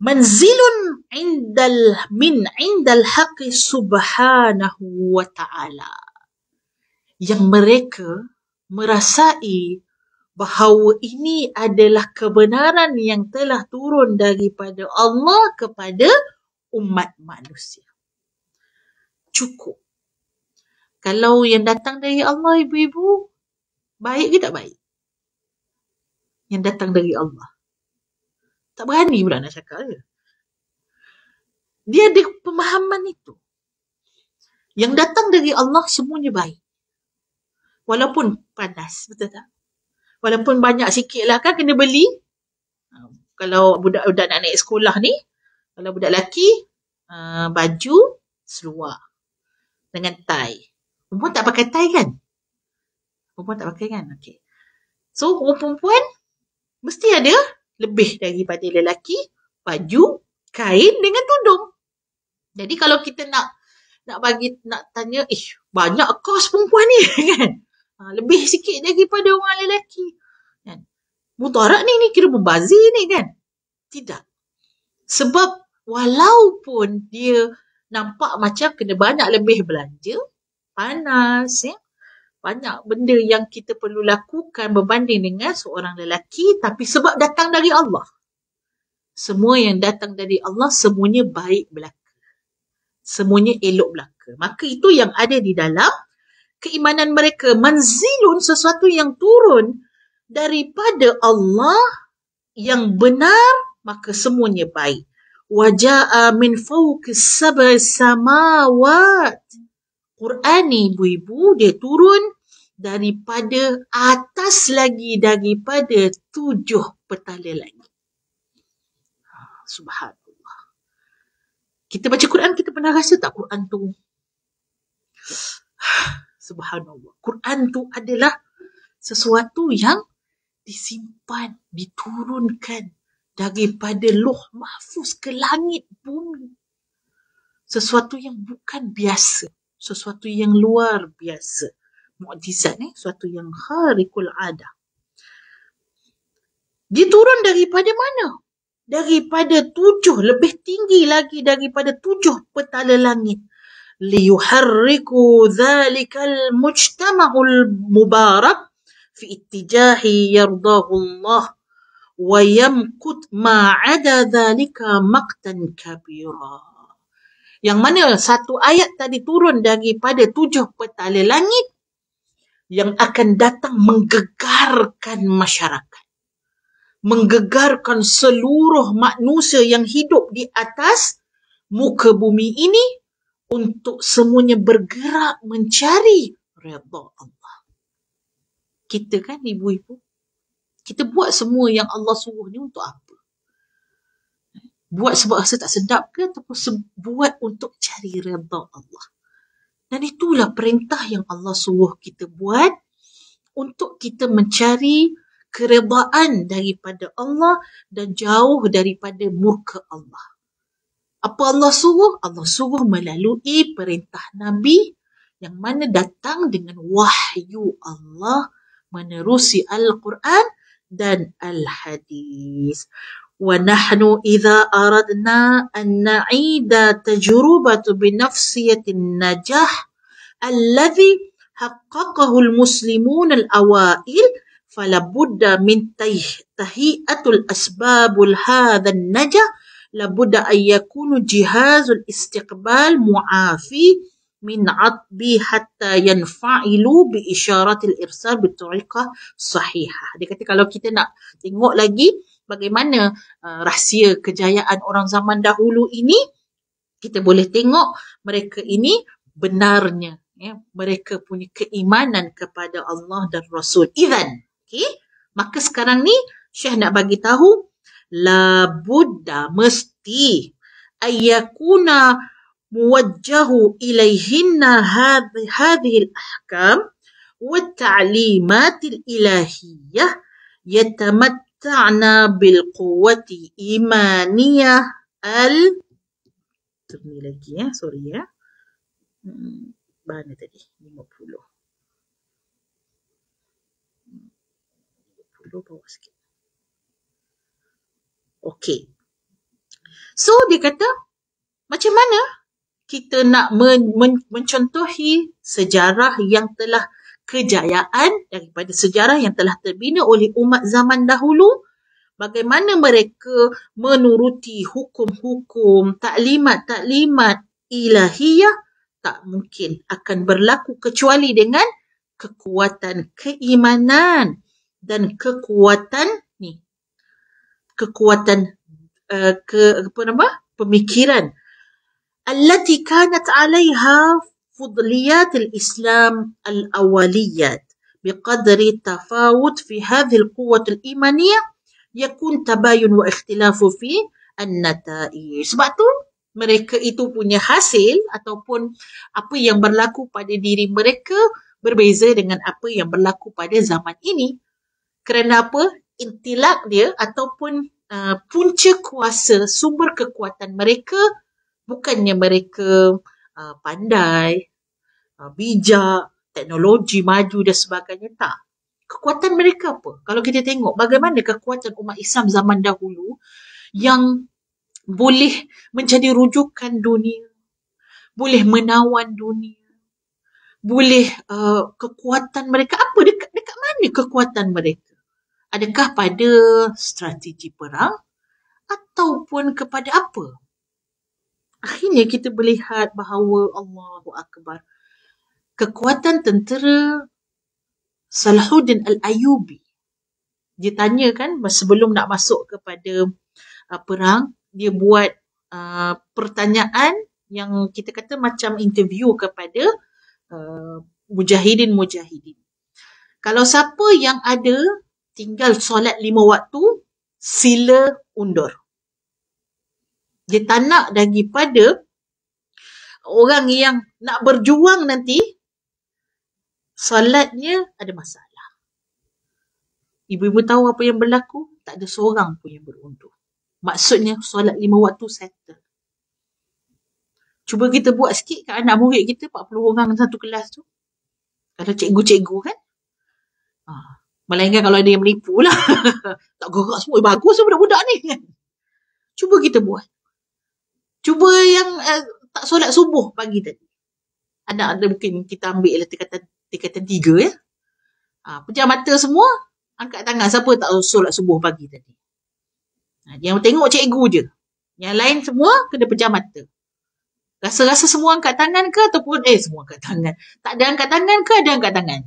manzilun indal min indal haqqi subhanahu wa ta'ala. Yang mereka merasai bahawa ini adalah kebenaran yang telah turun daripada Allah kepada umat manusia. Cukup. Kalau yang datang dari Allah ibu-ibu, baik ke tak baik? Yang datang dari Allah. Tak berani pula nak cakap ke? Dia ada pemahaman itu. Yang datang dari Allah semuanya baik. Walaupun panas, betul tak? Walaupun banyak sikit lah kan kena beli. Ha, kalau budak-budak nak naik sekolah ni, kalau budak lelaki, uh, baju seluar dengan tie. Perempuan tak pakai tie kan? Perempuan tak pakai kan? Okay. So, orang perempuan mesti ada lebih daripada lelaki baju, kain dengan tudung. Jadi kalau kita nak nak bagi nak tanya, eh banyak kos perempuan ni [LAUGHS] kan? ha, lebih sikit daripada orang lelaki kan mudarat ni ni kira membazi ni kan tidak sebab walaupun dia nampak macam kena banyak lebih belanja panas ya banyak benda yang kita perlu lakukan berbanding dengan seorang lelaki tapi sebab datang dari Allah semua yang datang dari Allah semuanya baik belaka semuanya elok belaka maka itu yang ada di dalam keimanan mereka manzilun sesuatu yang turun daripada Allah yang benar maka semuanya baik waja'a min fawqis sab'i samawat Quran ni ibu-ibu dia turun daripada atas lagi daripada tujuh petala lagi subhanallah kita baca Quran kita pernah rasa tak Quran tu [SIGHS] Subhanallah. Quran tu adalah sesuatu yang disimpan, diturunkan daripada loh mahfuz ke langit bumi. Sesuatu yang bukan biasa. Sesuatu yang luar biasa. Mu'jizat ni, sesuatu yang harikul ada. Diturun daripada mana? Daripada tujuh, lebih tinggi lagi daripada tujuh petala langit. ليحركوا ذلك المجتمع المبارك في اتجاه يرضاه الله ويمكت ما عدا ذلك مقتا كبيرا Yang mana satu ayat tadi turun daripada tujuh petala langit yang akan datang menggegarkan masyarakat. Menggegarkan seluruh manusia yang hidup di atas muka bumi ini untuk semuanya bergerak mencari redha Allah. Kita kan ibu-ibu, kita buat semua yang Allah suruh ni untuk apa? Buat sebab rasa tak sedap ke ataupun buat untuk cari redha Allah? Dan itulah perintah yang Allah suruh kita buat untuk kita mencari kerebaan daripada Allah dan jauh daripada murka Allah. Apa Allah suruh? Allah suruh melalui perintah Nabi yang mana datang dengan wahyu Allah menerusi Al-Quran dan Al-Hadis. وَنَحْنُ إِذَا أَرَدْنَا أَنْ نَعِيدَ تَجْرُبَةُ بِنَفْسِيَةِ النَّجَحِ الَّذِي حَقَّقَهُ الْمُسْلِمُونَ الْأَوَائِلِ فَلَبُدَّ من تَهِيئَةُ الأسباب لهذا النجاح labudda ayyakunu jihazul istiqbal mu'afi min atbi hatta yanfa'ilu bi isyaratil irsal bi tariqah sahihah. Dia kata kalau kita nak tengok lagi bagaimana uh, rahsia kejayaan orang zaman dahulu ini kita boleh tengok mereka ini benarnya ya mereka punya keimanan kepada Allah dan Rasul. Izan, okey? Maka sekarang ni Syekh nak bagi tahu لابد مستي أن يكون موجه إليهن هذه الأحكام والتعليمات الإلهية يتمتعن بالقوة الإيمانية ال ترمي Okay. So dia kata, macam mana kita nak men- men- mencontohi sejarah yang telah kejayaan daripada sejarah yang telah terbina oleh umat zaman dahulu bagaimana mereka menuruti hukum-hukum taklimat-taklimat ilahiyah tak mungkin akan berlaku kecuali dengan kekuatan keimanan dan kekuatan kekuatan uh, ke apa nama pemikiran allati kanat 'alayha fudliyat al-islam al-awaliyat biqadri tafawut fi hadhihi al-quwwah al-imaniyah yakun tabayun wa ikhtilafu fi an sebab tu mereka itu punya hasil ataupun apa yang berlaku pada diri mereka berbeza dengan apa yang berlaku pada zaman ini kerana apa intilak dia ataupun uh, punca kuasa sumber kekuatan mereka bukannya mereka uh, pandai uh, bijak teknologi maju dan sebagainya tak kekuatan mereka apa kalau kita tengok bagaimana kekuatan umat Islam zaman dahulu yang boleh menjadi rujukan dunia boleh menawan dunia boleh uh, kekuatan mereka apa dekat dekat mana kekuatan mereka adakah pada strategi perang ataupun kepada apa? Akhirnya kita melihat bahawa Allahu Akbar kekuatan tentera Salahuddin Al-Ayubi dia tanya kan sebelum nak masuk kepada uh, perang dia buat uh, pertanyaan yang kita kata macam interview kepada uh, mujahidin mujahidin kalau siapa yang ada tinggal solat lima waktu, sila undur. Dia tak nak lagi pada orang yang nak berjuang nanti, solatnya ada masalah. Ibu-ibu tahu apa yang berlaku? Tak ada seorang pun yang berundur. Maksudnya solat lima waktu settle. Cuba kita buat sikit kat anak murid kita, 40 orang satu kelas tu. Kalau cikgu-cikgu kan? Ha. Melainkan kalau ada yang menipu lah. [LAUGHS] tak geras pun. Eh, bagus lah budak-budak ni. Cuba kita buat. Cuba yang uh, tak solat subuh pagi tadi. Anak ada mungkin kita ambil lah tingkatan, tingkatan tiga ya. Ha, pejam mata semua. Angkat tangan. Siapa tak solat subuh pagi tadi. Ha, yang tengok cikgu je. Yang lain semua kena pejam mata. Rasa-rasa semua angkat tangan ke ataupun eh semua angkat tangan. Tak ada angkat tangan ke ada angkat tangan.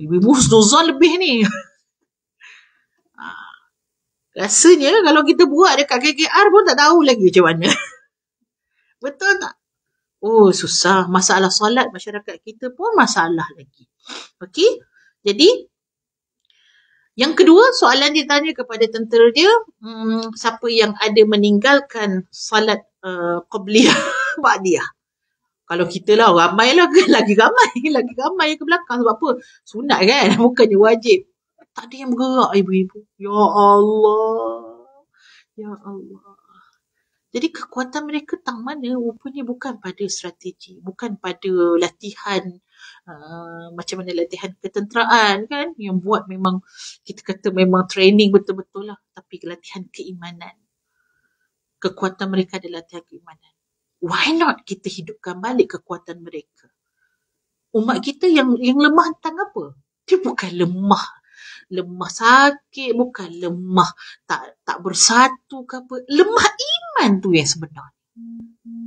Ibu-ibu snozon [LAUGHS] lebih ni. Ah. Rasanya kalau kita buat dekat KKR pun tak tahu lagi macam mana. [LAUGHS] Betul tak? Oh susah. Masalah solat masyarakat kita pun masalah lagi. Okey? Jadi yang kedua soalan ditanya kepada tentera dia hmm, siapa yang ada meninggalkan salat uh, Qobliyah [LAUGHS] Ba'diyah kalau kita lah ramai lah ke [LAUGHS] lagi ramai lagi ramai ke belakang sebab apa sunat kan [LAUGHS] bukannya wajib tak ada yang bergerak ibu-ibu ya Allah ya Allah jadi kekuatan mereka tang mana rupanya bukan pada strategi bukan pada latihan uh, macam mana latihan ketenteraan kan yang buat memang kita kata memang training betul-betul lah tapi latihan keimanan kekuatan mereka adalah latihan keimanan why not kita hidupkan balik kekuatan mereka umat kita yang yang lemah tentang apa dia bukan lemah lemah sakit bukan lemah tak tak bersatu ke apa lemah iman tu yang sebenar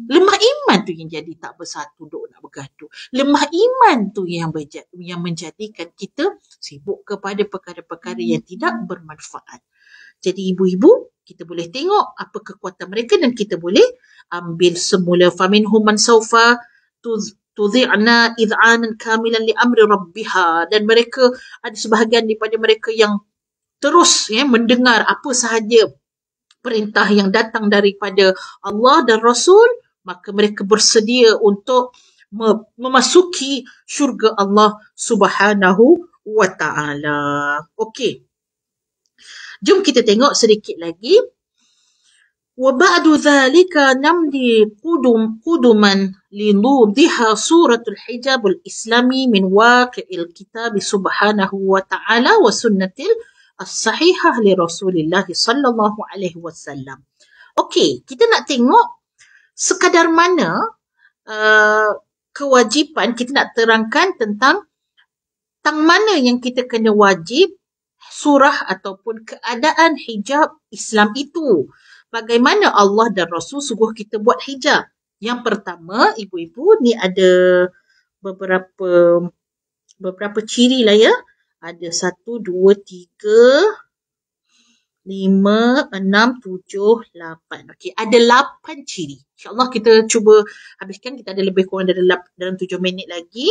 lemah iman tu yang jadi tak bersatu duk nak bergaduh lemah iman tu yang berjadi, yang menjadikan kita sibuk kepada perkara-perkara yang tidak bermanfaat jadi ibu-ibu kita boleh tengok apa kekuatan mereka dan kita boleh ambil semula faminhum man saufa tudhi'na id'anan kamilan li amri rabbiha dan mereka ada sebahagian daripada mereka yang terus ya mendengar apa sahaja perintah yang datang daripada Allah dan Rasul maka mereka bersedia untuk memasuki syurga Allah Subhanahu wa taala. Okey. Jom kita tengok sedikit lagi. وَبَعْدُ ذَلِكَ نَمْدِي قُدُمْ قُدُمًا لِنُوضِحَ سُورَةُ الْحِجَابُ الْإِسْلَامِ مِنْ وَاقِعِ الْكِتَابِ سُبْحَانَهُ وَتَعَالَى وَسُنَّةِ الْصَحِيحَةِ لِرَسُولِ اللَّهِ صَلَّى اللَّهُ عَلَيْهِ وَسَلَّمْ Okey, kita nak tengok sekadar mana uh, kewajipan kita nak terangkan tentang tang mana yang kita kena wajib surah ataupun keadaan hijab Islam itu. Bagaimana Allah dan Rasul suruh kita buat hijab? Yang pertama, ibu-ibu, ni ada beberapa beberapa ciri lah ya. Ada satu, dua, tiga, lima, enam, tujuh, lapan. Okey, ada lapan ciri. InsyaAllah kita cuba habiskan. Kita ada lebih kurang dalam, dalam tujuh minit lagi.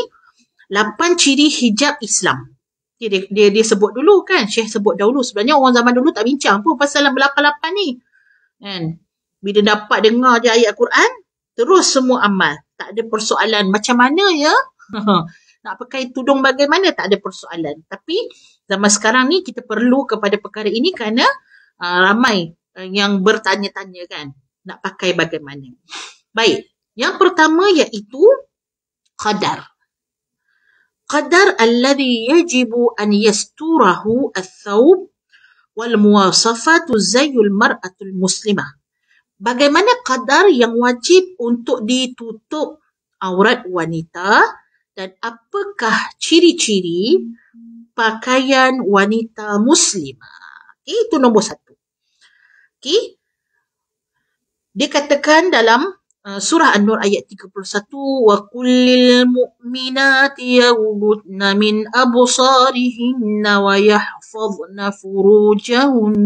Lapan ciri hijab Islam dia, dia, dia, dia sebut dulu kan Syekh sebut dahulu sebenarnya orang zaman dulu tak bincang pun pasal lama lapan-lapan ni kan bila dapat dengar je ayat Quran terus semua amal tak ada persoalan macam mana ya [LAUGHS] nak pakai tudung bagaimana tak ada persoalan tapi zaman sekarang ni kita perlu kepada perkara ini kerana uh, ramai uh, yang bertanya-tanya kan nak pakai bagaimana baik yang pertama iaitu qadar القدر الذي يجب أن يستوره الثوب والمواصفة زي المرأة المسلمة bagaimana qadar yang wajib untuk ditutup aurat wanita dan apakah ciri-ciri pakaian wanita muslimah. itu nombor satu. Okay. Dia dalam Uh, surah An-Nur ayat 31 wa qulil mu'minati yaghudna min absarihin wa yahfazna furujahun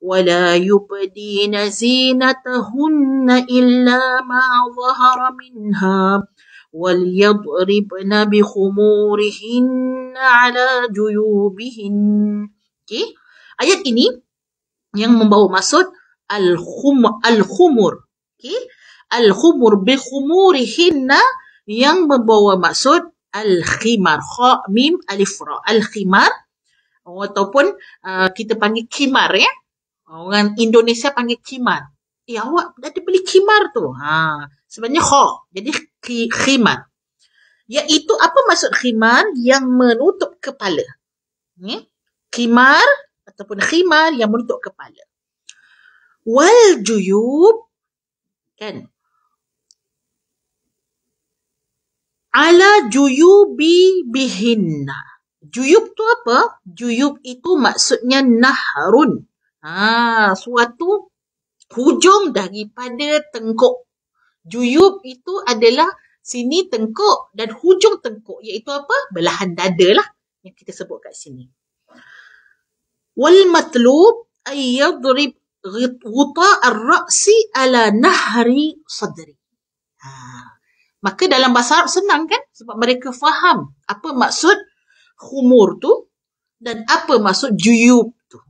wa la yubdina zinatahun illa ma zahara minha وليضربن بخمورهن على جيوبهن okay. ayat ini yang membawa maksud al khum al khumur okay al-khumur bi-khumurihinna yang membawa maksud al-khimar. Kha, mim, alif, ra. Al-khimar ataupun uh, kita panggil khimar ya. Orang Indonesia panggil khimar. Eh awak ada beli khimar tu? Ha, sebenarnya kha. Jadi khimar. Iaitu apa maksud khimar yang menutup kepala? Hmm? Khimar ataupun khimar yang menutup kepala. Wal juyub kan ala juyubi bihinna. Juyub tu apa? Juyub itu maksudnya nahrun. Ha, suatu hujung daripada tengkuk. Juyub itu adalah sini tengkuk dan hujung tengkuk iaitu apa? Belahan dada lah yang kita sebut kat sini. Wal matlub ay yadrib ghita ar-ra'si ala nahri sadri. Ha, Maka dalam bahasa Arab senang kan? Sebab mereka faham apa maksud khumur tu dan apa maksud juyub tu.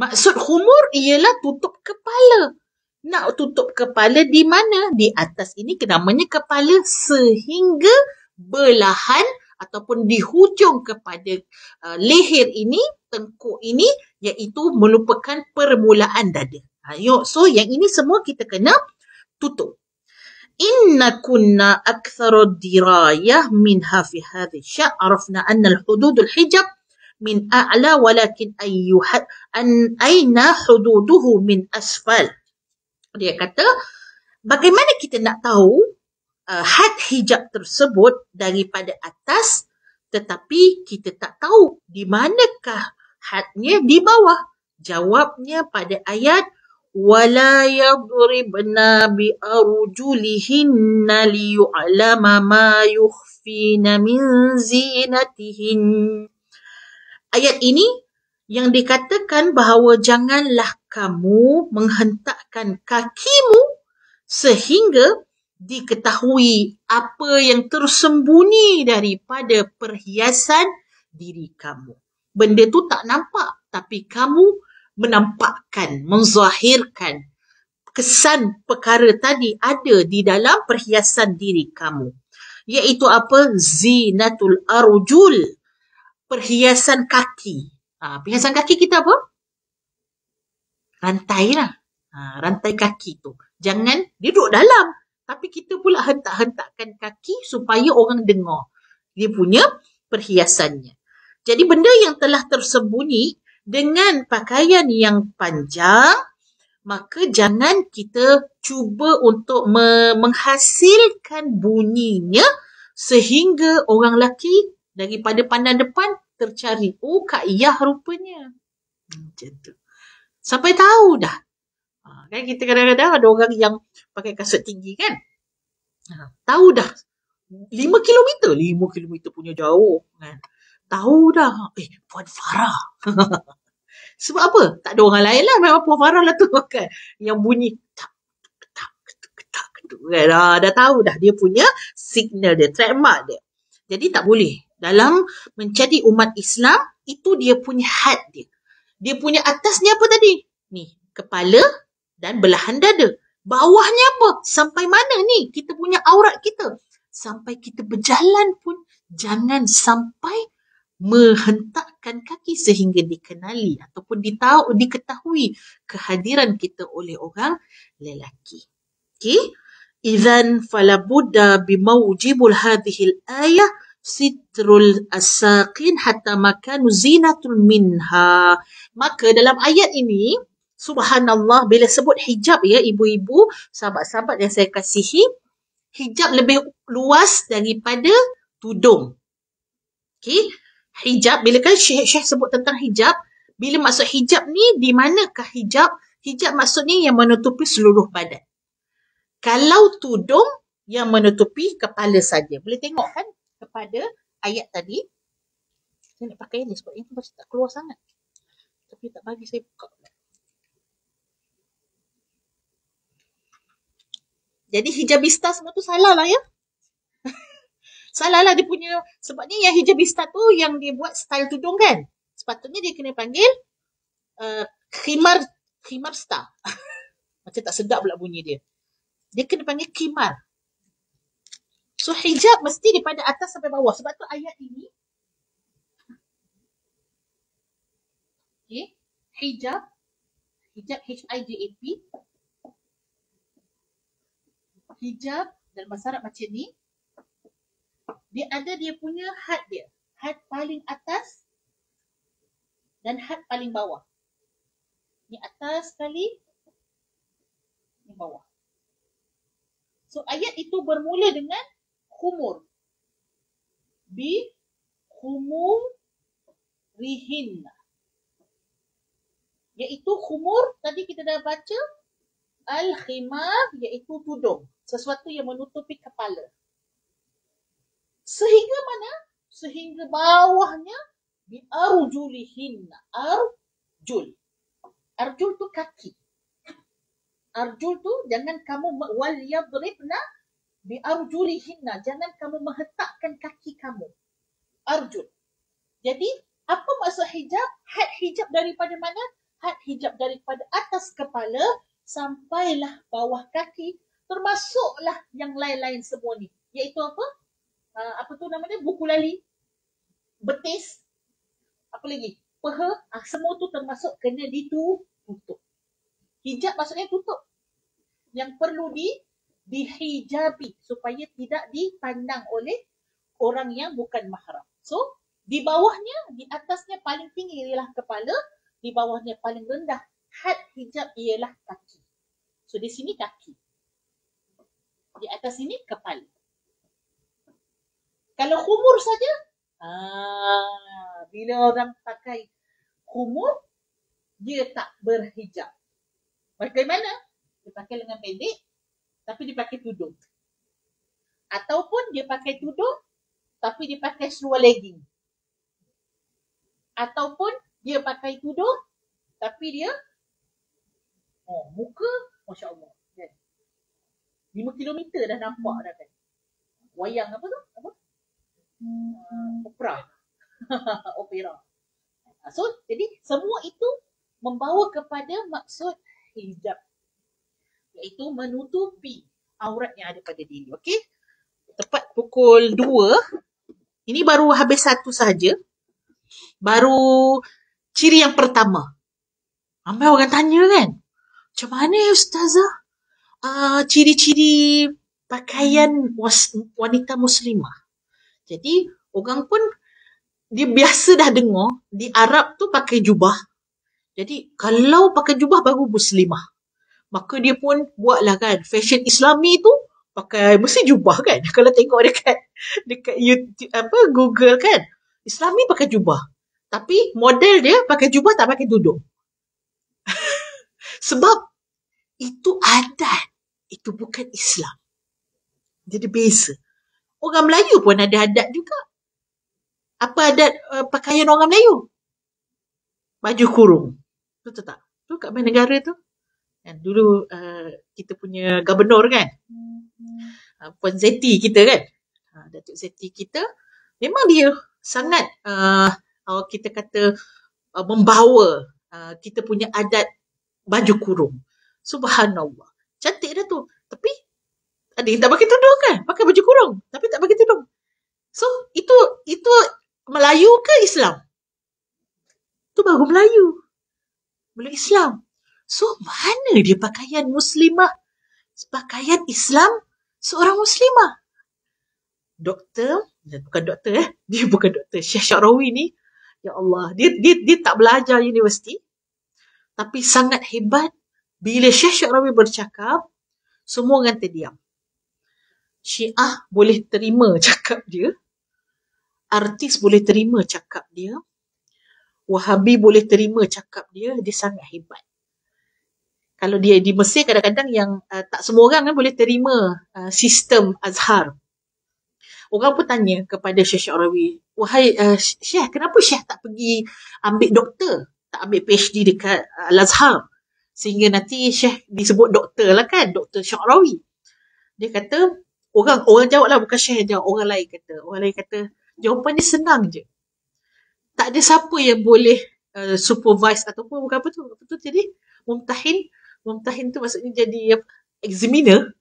Maksud khumur ialah tutup kepala. Nak tutup kepala di mana? Di atas ini kenamanya kepala sehingga belahan ataupun di hujung kepada uh, leher ini, tengkuk ini iaitu melupakan permulaan dada. Ha, so yang ini semua kita kena tutup inna kunna aktharu dirayah minha fi hadhi sya arafna anna al hudud al hijab min a'la walakin ayyuha an aina hududuhu min asfal dia kata bagaimana kita nak tahu uh, had hijab tersebut daripada atas tetapi kita tak tahu di manakah hadnya di bawah jawabnya pada ayat ولا يضربن بأرجلهن ليعلم ما يخفين من زينتهن Ayat ini yang dikatakan bahawa janganlah kamu menghentakkan kakimu sehingga diketahui apa yang tersembunyi daripada perhiasan diri kamu. Benda tu tak nampak tapi kamu menampakkan, menzahirkan kesan perkara tadi ada di dalam perhiasan diri kamu. Iaitu apa? Zinatul arujul. Perhiasan kaki. Ha, perhiasan kaki kita apa? Rantai lah. Ha, rantai kaki tu. Jangan duduk dalam. Tapi kita pula hentak-hentakkan kaki supaya orang dengar. Dia punya perhiasannya. Jadi benda yang telah tersembunyi dengan pakaian yang panjang maka jangan kita cuba untuk me- menghasilkan bunyinya sehingga orang lelaki daripada pandang depan tercari oh kak yah rupanya hmm, macam tu sampai tahu dah ha, kan kita kadang-kadang ada orang yang pakai kasut tinggi kan ha, tahu dah 5 kilometer, 5 kilometer punya jauh kan tahu dah eh puan Farah [LAUGHS] sebab apa tak ada orang lain lah memang puan Farah lah tu [LAUGHS] kan yang bunyi tak tak ketuk ketuk ketuk kan ah, dah tahu dah dia punya signal dia trademark dia jadi tak boleh dalam menjadi umat Islam itu dia punya had dia dia punya atasnya apa tadi ni kepala dan belahan dada bawahnya apa sampai mana ni kita punya aurat kita sampai kita berjalan pun jangan sampai menghentakkan kaki sehingga dikenali ataupun ditahu, diketahui kehadiran kita oleh orang lelaki. Okey. Izan fala budda bi al-ayah sitrul asaqin hatta makanu zinatul minha. Maka dalam ayat ini subhanallah bila sebut hijab ya ibu-ibu, sahabat-sahabat yang saya kasihi, hijab lebih luas daripada tudung. Okay hijab bila kan syekh sebut tentang hijab bila masuk hijab ni di manakah hijab hijab maksud ni yang menutupi seluruh badan kalau tudung yang menutupi kepala saja boleh tengok kan kepada ayat tadi saya nak pakai ni sebab ini masih tak keluar sangat tapi tak bagi saya buka jadi hijabista semua tu salah lah ya Salah lah dia punya Sebabnya yang hijabista tu Yang dia buat style tudung kan Sepatutnya dia kena panggil uh, Khimar Khimarsta [LAUGHS] Macam tak sedap pula bunyi dia Dia kena panggil Khimar So hijab mesti daripada atas sampai bawah Sebab tu ayat ini Okay eh, Hijab Hijab H-I-J-A-B Hijab dan bahasa macam ni dia ada dia punya had dia. Had paling atas dan had paling bawah. Ni atas sekali, ni bawah. So ayat itu bermula dengan khumur. Bi khumur rihin, Iaitu khumur, tadi kita dah baca, al-khimar iaitu tudung. Sesuatu yang menutupi kepala sehingga mana sehingga bawahnya bi arjulihin arjul arjul tu kaki arjul tu jangan kamu wal yadribna bi arjulihinna jangan kamu menghentakkan kaki kamu arjul jadi apa maksud hijab had hijab daripada mana had hijab daripada atas kepala sampailah bawah kaki termasuklah yang lain-lain semua ni iaitu apa Ah, apa tu nama dia buku lali betis apa lagi peha ah, semua tu termasuk kena ditutup hijab maksudnya tutup yang perlu di dihijabi supaya tidak dipandang oleh orang yang bukan mahram so di bawahnya di atasnya paling tinggi ialah kepala di bawahnya paling rendah had hijab ialah kaki so di sini kaki di atas sini kepala kalau kumur saja, ah, bila orang pakai kumur, dia tak berhijab. Bagaimana? Dia pakai lengan pendek, tapi dia pakai tudung. Ataupun dia pakai tudung, tapi dia pakai seluar legging. Ataupun dia pakai tudung, tapi dia oh, muka, Masya Allah. Kan? 5 kilometer dah nampak dah kan. Wayang apa tu? Apa? opera [LAUGHS] opera ah, so jadi semua itu membawa kepada maksud hijab iaitu menutupi aurat yang ada pada diri okey tepat pukul 2 ini baru habis satu sahaja baru ciri yang pertama ramai orang tanya kan macam mana ya, ustazah uh, ciri-ciri pakaian wanita muslimah jadi orang pun dia biasa dah dengar di Arab tu pakai jubah. Jadi kalau pakai jubah baru muslimah. Maka dia pun buatlah kan fashion islami tu pakai mesti jubah kan. [LAUGHS] Kalau tengok dekat dekat YouTube apa Google kan. Islami pakai jubah. Tapi model dia pakai jubah tak pakai tudung. [LAUGHS] Sebab itu adat. Itu bukan Islam. Jadi beza orang Melayu pun ada adat juga. Apa adat uh, pakaian orang Melayu? Baju kurung. Betul tak? Tu kat mana negara tu? Dan dulu uh, kita punya gubernur kan. Uh, Puan Zeti kita kan. Uh, Datuk Zeti kita memang dia sangat uh, uh, kita kata uh, membawa uh, kita punya adat baju kurung. Subhanallah. Cantik dah tu. Tapi ada yang tak pakai tudung kan pakai baju kurung tapi tak pakai tudung so itu itu Melayu ke Islam tu baru Melayu belum Islam so mana dia pakaian muslimah pakaian Islam seorang muslimah doktor bukan doktor eh [LAUGHS] dia bukan doktor Syekh Syarawi ni ya Allah dia dia dia tak belajar universiti tapi sangat hebat bila Syekh Syarawi bercakap semua orang terdiam Syiah boleh terima [LAUGHS] cakap dia. Artis boleh terima cakap dia. Wahabi boleh terima cakap dia. Dia sangat hebat. Kalau dia di Mesir kadang-kadang yang uh, tak semua orang kan boleh terima uh, sistem Azhar. Orang pun tanya kepada Syekh Syarawi, Wahai uh, Syekh, kenapa Syekh tak pergi ambil doktor? Tak ambil PhD dekat uh, Al-Azhar? Sehingga nanti Syekh disebut doktor lah kan, Doktor Syarawi. Dia kata, Orang orang jawab lah bukan Syekh jawab. Orang lain kata. Orang lain kata jawapan dia senang je. Tak ada siapa yang boleh uh, supervise ataupun bukan apa tu. Apa tu jadi mumtahin. Mumtahin tu maksudnya jadi ya, examiner.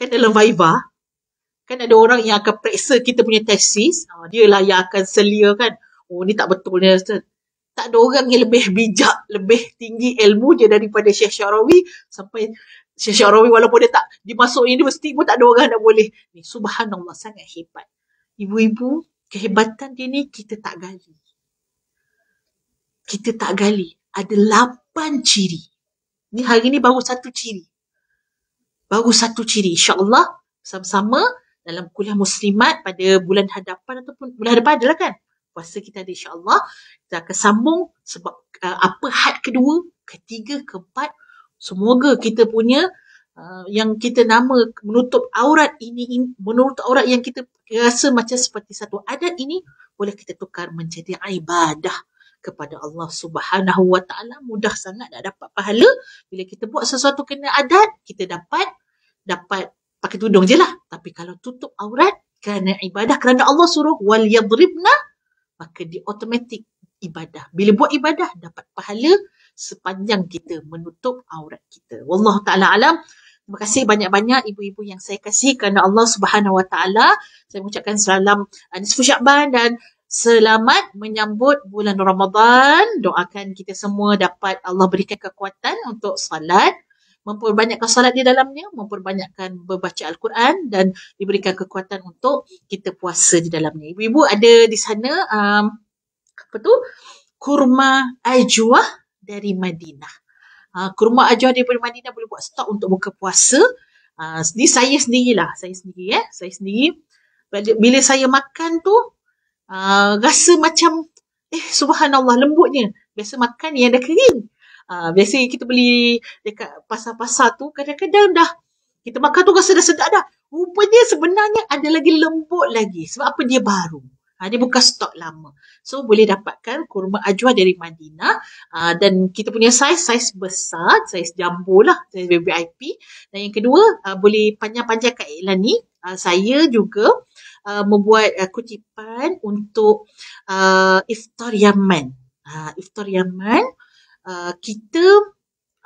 Kan dalam Viva. Kan ada orang yang akan periksa kita punya tesis. Uh, dia lah yang akan selia kan. Oh ni tak betul ni. Tak ada orang yang lebih bijak, lebih tinggi ilmu je daripada Syekh Syarawi sampai Syarawi walaupun dia tak dimasuk universiti pun tak ada orang nak boleh. Ni subhanallah sangat hebat. Ibu-ibu, kehebatan dia ni kita tak gali. Kita tak gali. Ada lapan ciri. Ni hari ni baru satu ciri. Baru satu ciri. InsyaAllah sama-sama dalam kuliah muslimat pada bulan hadapan ataupun bulan hadapan adalah kan. Puasa kita ada insyaAllah. Kita akan sambung sebab uh, apa had kedua, ketiga, keempat. Semoga kita punya uh, yang kita nama menutup aurat ini in, menutup aurat yang kita rasa macam seperti satu adat ini boleh kita tukar menjadi ibadah kepada Allah Subhanahu Wa Taala mudah sangat nak dapat pahala bila kita buat sesuatu kena adat kita dapat dapat pakai tudung je lah. Tapi kalau tutup aurat kerana ibadah, kerana Allah suruh wal yadribna, maka di automatik ibadah. Bila buat ibadah, dapat pahala sepanjang kita menutup aurat kita. Wallah taala alam. Terima kasih banyak-banyak ibu-ibu yang saya kasih kerana Allah Subhanahu Wa Taala. Saya mengucapkan salam eh, Nisfu Syakban dan selamat menyambut bulan Ramadan. Doakan kita semua dapat Allah berikan kekuatan untuk salat memperbanyakkan salat di dalamnya, memperbanyakkan berbaca Al-Quran dan diberikan kekuatan untuk kita puasa di dalamnya. Ibu-ibu ada di sana um, apa tu? Kurma ajwa dari Madinah. Uh, ah, kurma ajwa daripada Madinah boleh buat stok untuk buka puasa. Uh, ni saya sendirilah. Saya sendiri ya. Eh? Saya sendiri. Bila saya makan tu, uh, rasa macam, eh subhanallah lembutnya. Biasa makan yang dah kering. Uh, biasa kita beli dekat pasar-pasar tu, kadang-kadang dah. Kita makan tu rasa dah sedap dah. Rupanya sebenarnya ada lagi lembut lagi. Sebab apa dia baru. Ha, dia bukan stok lama. So boleh dapatkan kurma ajwa dari Madinah ha, dan kita punya saiz, saiz besar, saiz jumbo lah, saiz VIP. Dan yang kedua ha, boleh panjang-panjang kat iklan ni. Ha, saya juga ha, membuat ha, kutipan untuk ha, iftar Yaman. Ha, iftar Yaman, ha, kita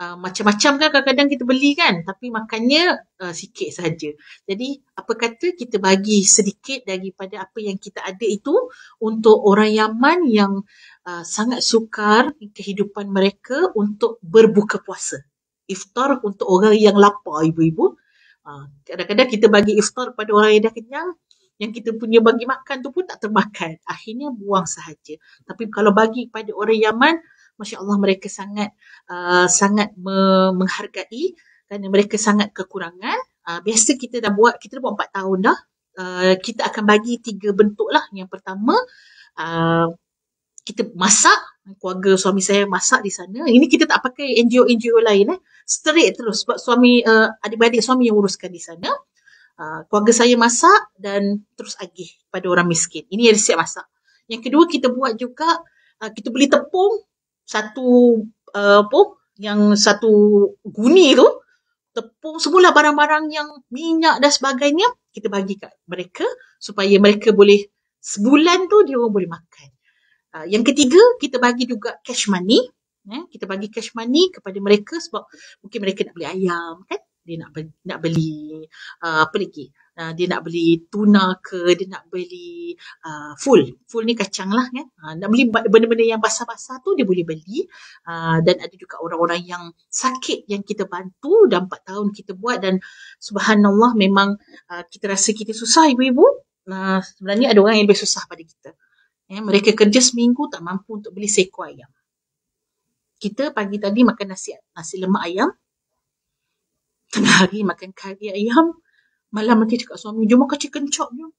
Ah, macam-macam kan kadang-kadang kita beli kan tapi makannya uh, sikit saja. Jadi apa kata kita bagi sedikit daripada apa yang kita ada itu untuk orang Yaman yang uh, sangat sukar kehidupan mereka untuk berbuka puasa. Iftar untuk orang yang lapar ibu-ibu. Uh, kadang-kadang kita bagi iftar pada orang yang dah kenyang yang kita punya bagi makan tu pun tak termakan. Akhirnya buang sahaja. Tapi kalau bagi kepada orang Yaman, Masya Allah mereka sangat uh, sangat me- menghargai dan mereka sangat kekurangan. Uh, biasa kita dah buat, kita dah buat empat tahun dah. Uh, kita akan bagi tiga bentuk lah. Yang pertama, uh, kita masak. Keluarga suami saya masak di sana. Ini kita tak pakai NGO-NGO lain. Eh. Straight terus sebab suami, uh, adik-adik suami yang uruskan di sana. Uh, keluarga saya masak dan terus agih pada orang miskin. Ini yang siap masak. Yang kedua kita buat juga, uh, kita beli tepung satu uh, apa yang satu guni tu tepung semula barang-barang yang minyak dan sebagainya kita bagi kat mereka supaya mereka boleh sebulan tu dia orang boleh makan. Uh, yang ketiga kita bagi juga cash money eh? kita bagi cash money kepada mereka sebab mungkin mereka nak beli ayam kan dia nak be- nak beli uh, apa lagi Ah, dia nak beli tuna ke dia nak beli uh, full full ni kacang lah kan uh, nak beli benda-benda yang basah-basah tu dia boleh beli uh, dan ada juga orang-orang yang sakit yang kita bantu dah 4 tahun kita buat dan subhanallah memang uh, kita rasa kita susah ibu-ibu uh, sebenarnya ada orang yang lebih susah pada kita eh, mereka kerja seminggu tak mampu untuk beli seekor ayam kita pagi tadi makan nasi nasi lemak ayam tengah hari makan kari ayam Malam nanti cakap suami, jom makan chicken chop jom.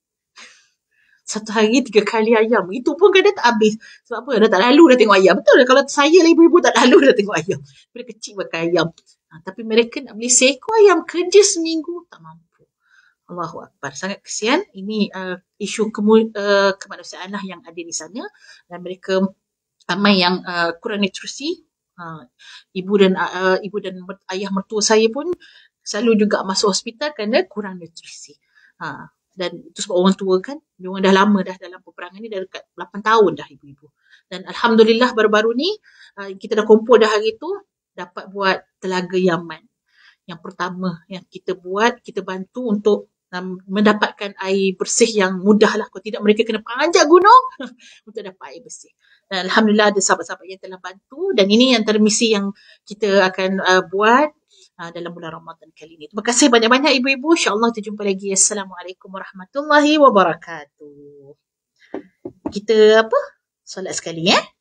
[LAUGHS] Satu hari tiga kali ayam. Itu pun kadang tak habis. Sebab apa? Dah tak lalu dah tengok ayam. Betul lah kalau saya lah ibu-ibu tak lalu dah tengok ayam. Bila kecil makan ayam. Ha, tapi mereka nak beli seekor ayam kerja seminggu tak mampu. Allahu Akbar. Sangat kesian. Ini uh, isu kemu, uh, kemanusiaan lah yang ada di sana. Dan mereka ramai yang uh, kurang nutrisi. Uh, ha, ibu dan uh, ibu dan ayah mertua saya pun selalu juga masuk hospital kerana kurang nutrisi. Ha. Dan itu sebab orang tua kan, orang dah lama dah dalam peperangan ni, dah dekat 8 tahun dah ibu-ibu. Dan Alhamdulillah baru-baru ni, ha, kita dah kumpul dah hari tu, dapat buat telaga Yaman. Yang pertama yang kita buat, kita bantu untuk um, mendapatkan air bersih yang mudah lah. Kalau tidak mereka kena panjat gunung [LAUGHS] untuk dapat air bersih. Dan Alhamdulillah ada sahabat-sahabat yang telah bantu dan ini yang termisi yang kita akan uh, buat Uh, dalam bulan Ramadan kali ini. Terima kasih banyak-banyak ibu-ibu. InsyaAllah kita jumpa lagi. Assalamualaikum warahmatullahi wabarakatuh. Kita apa? Solat sekali ya. Eh?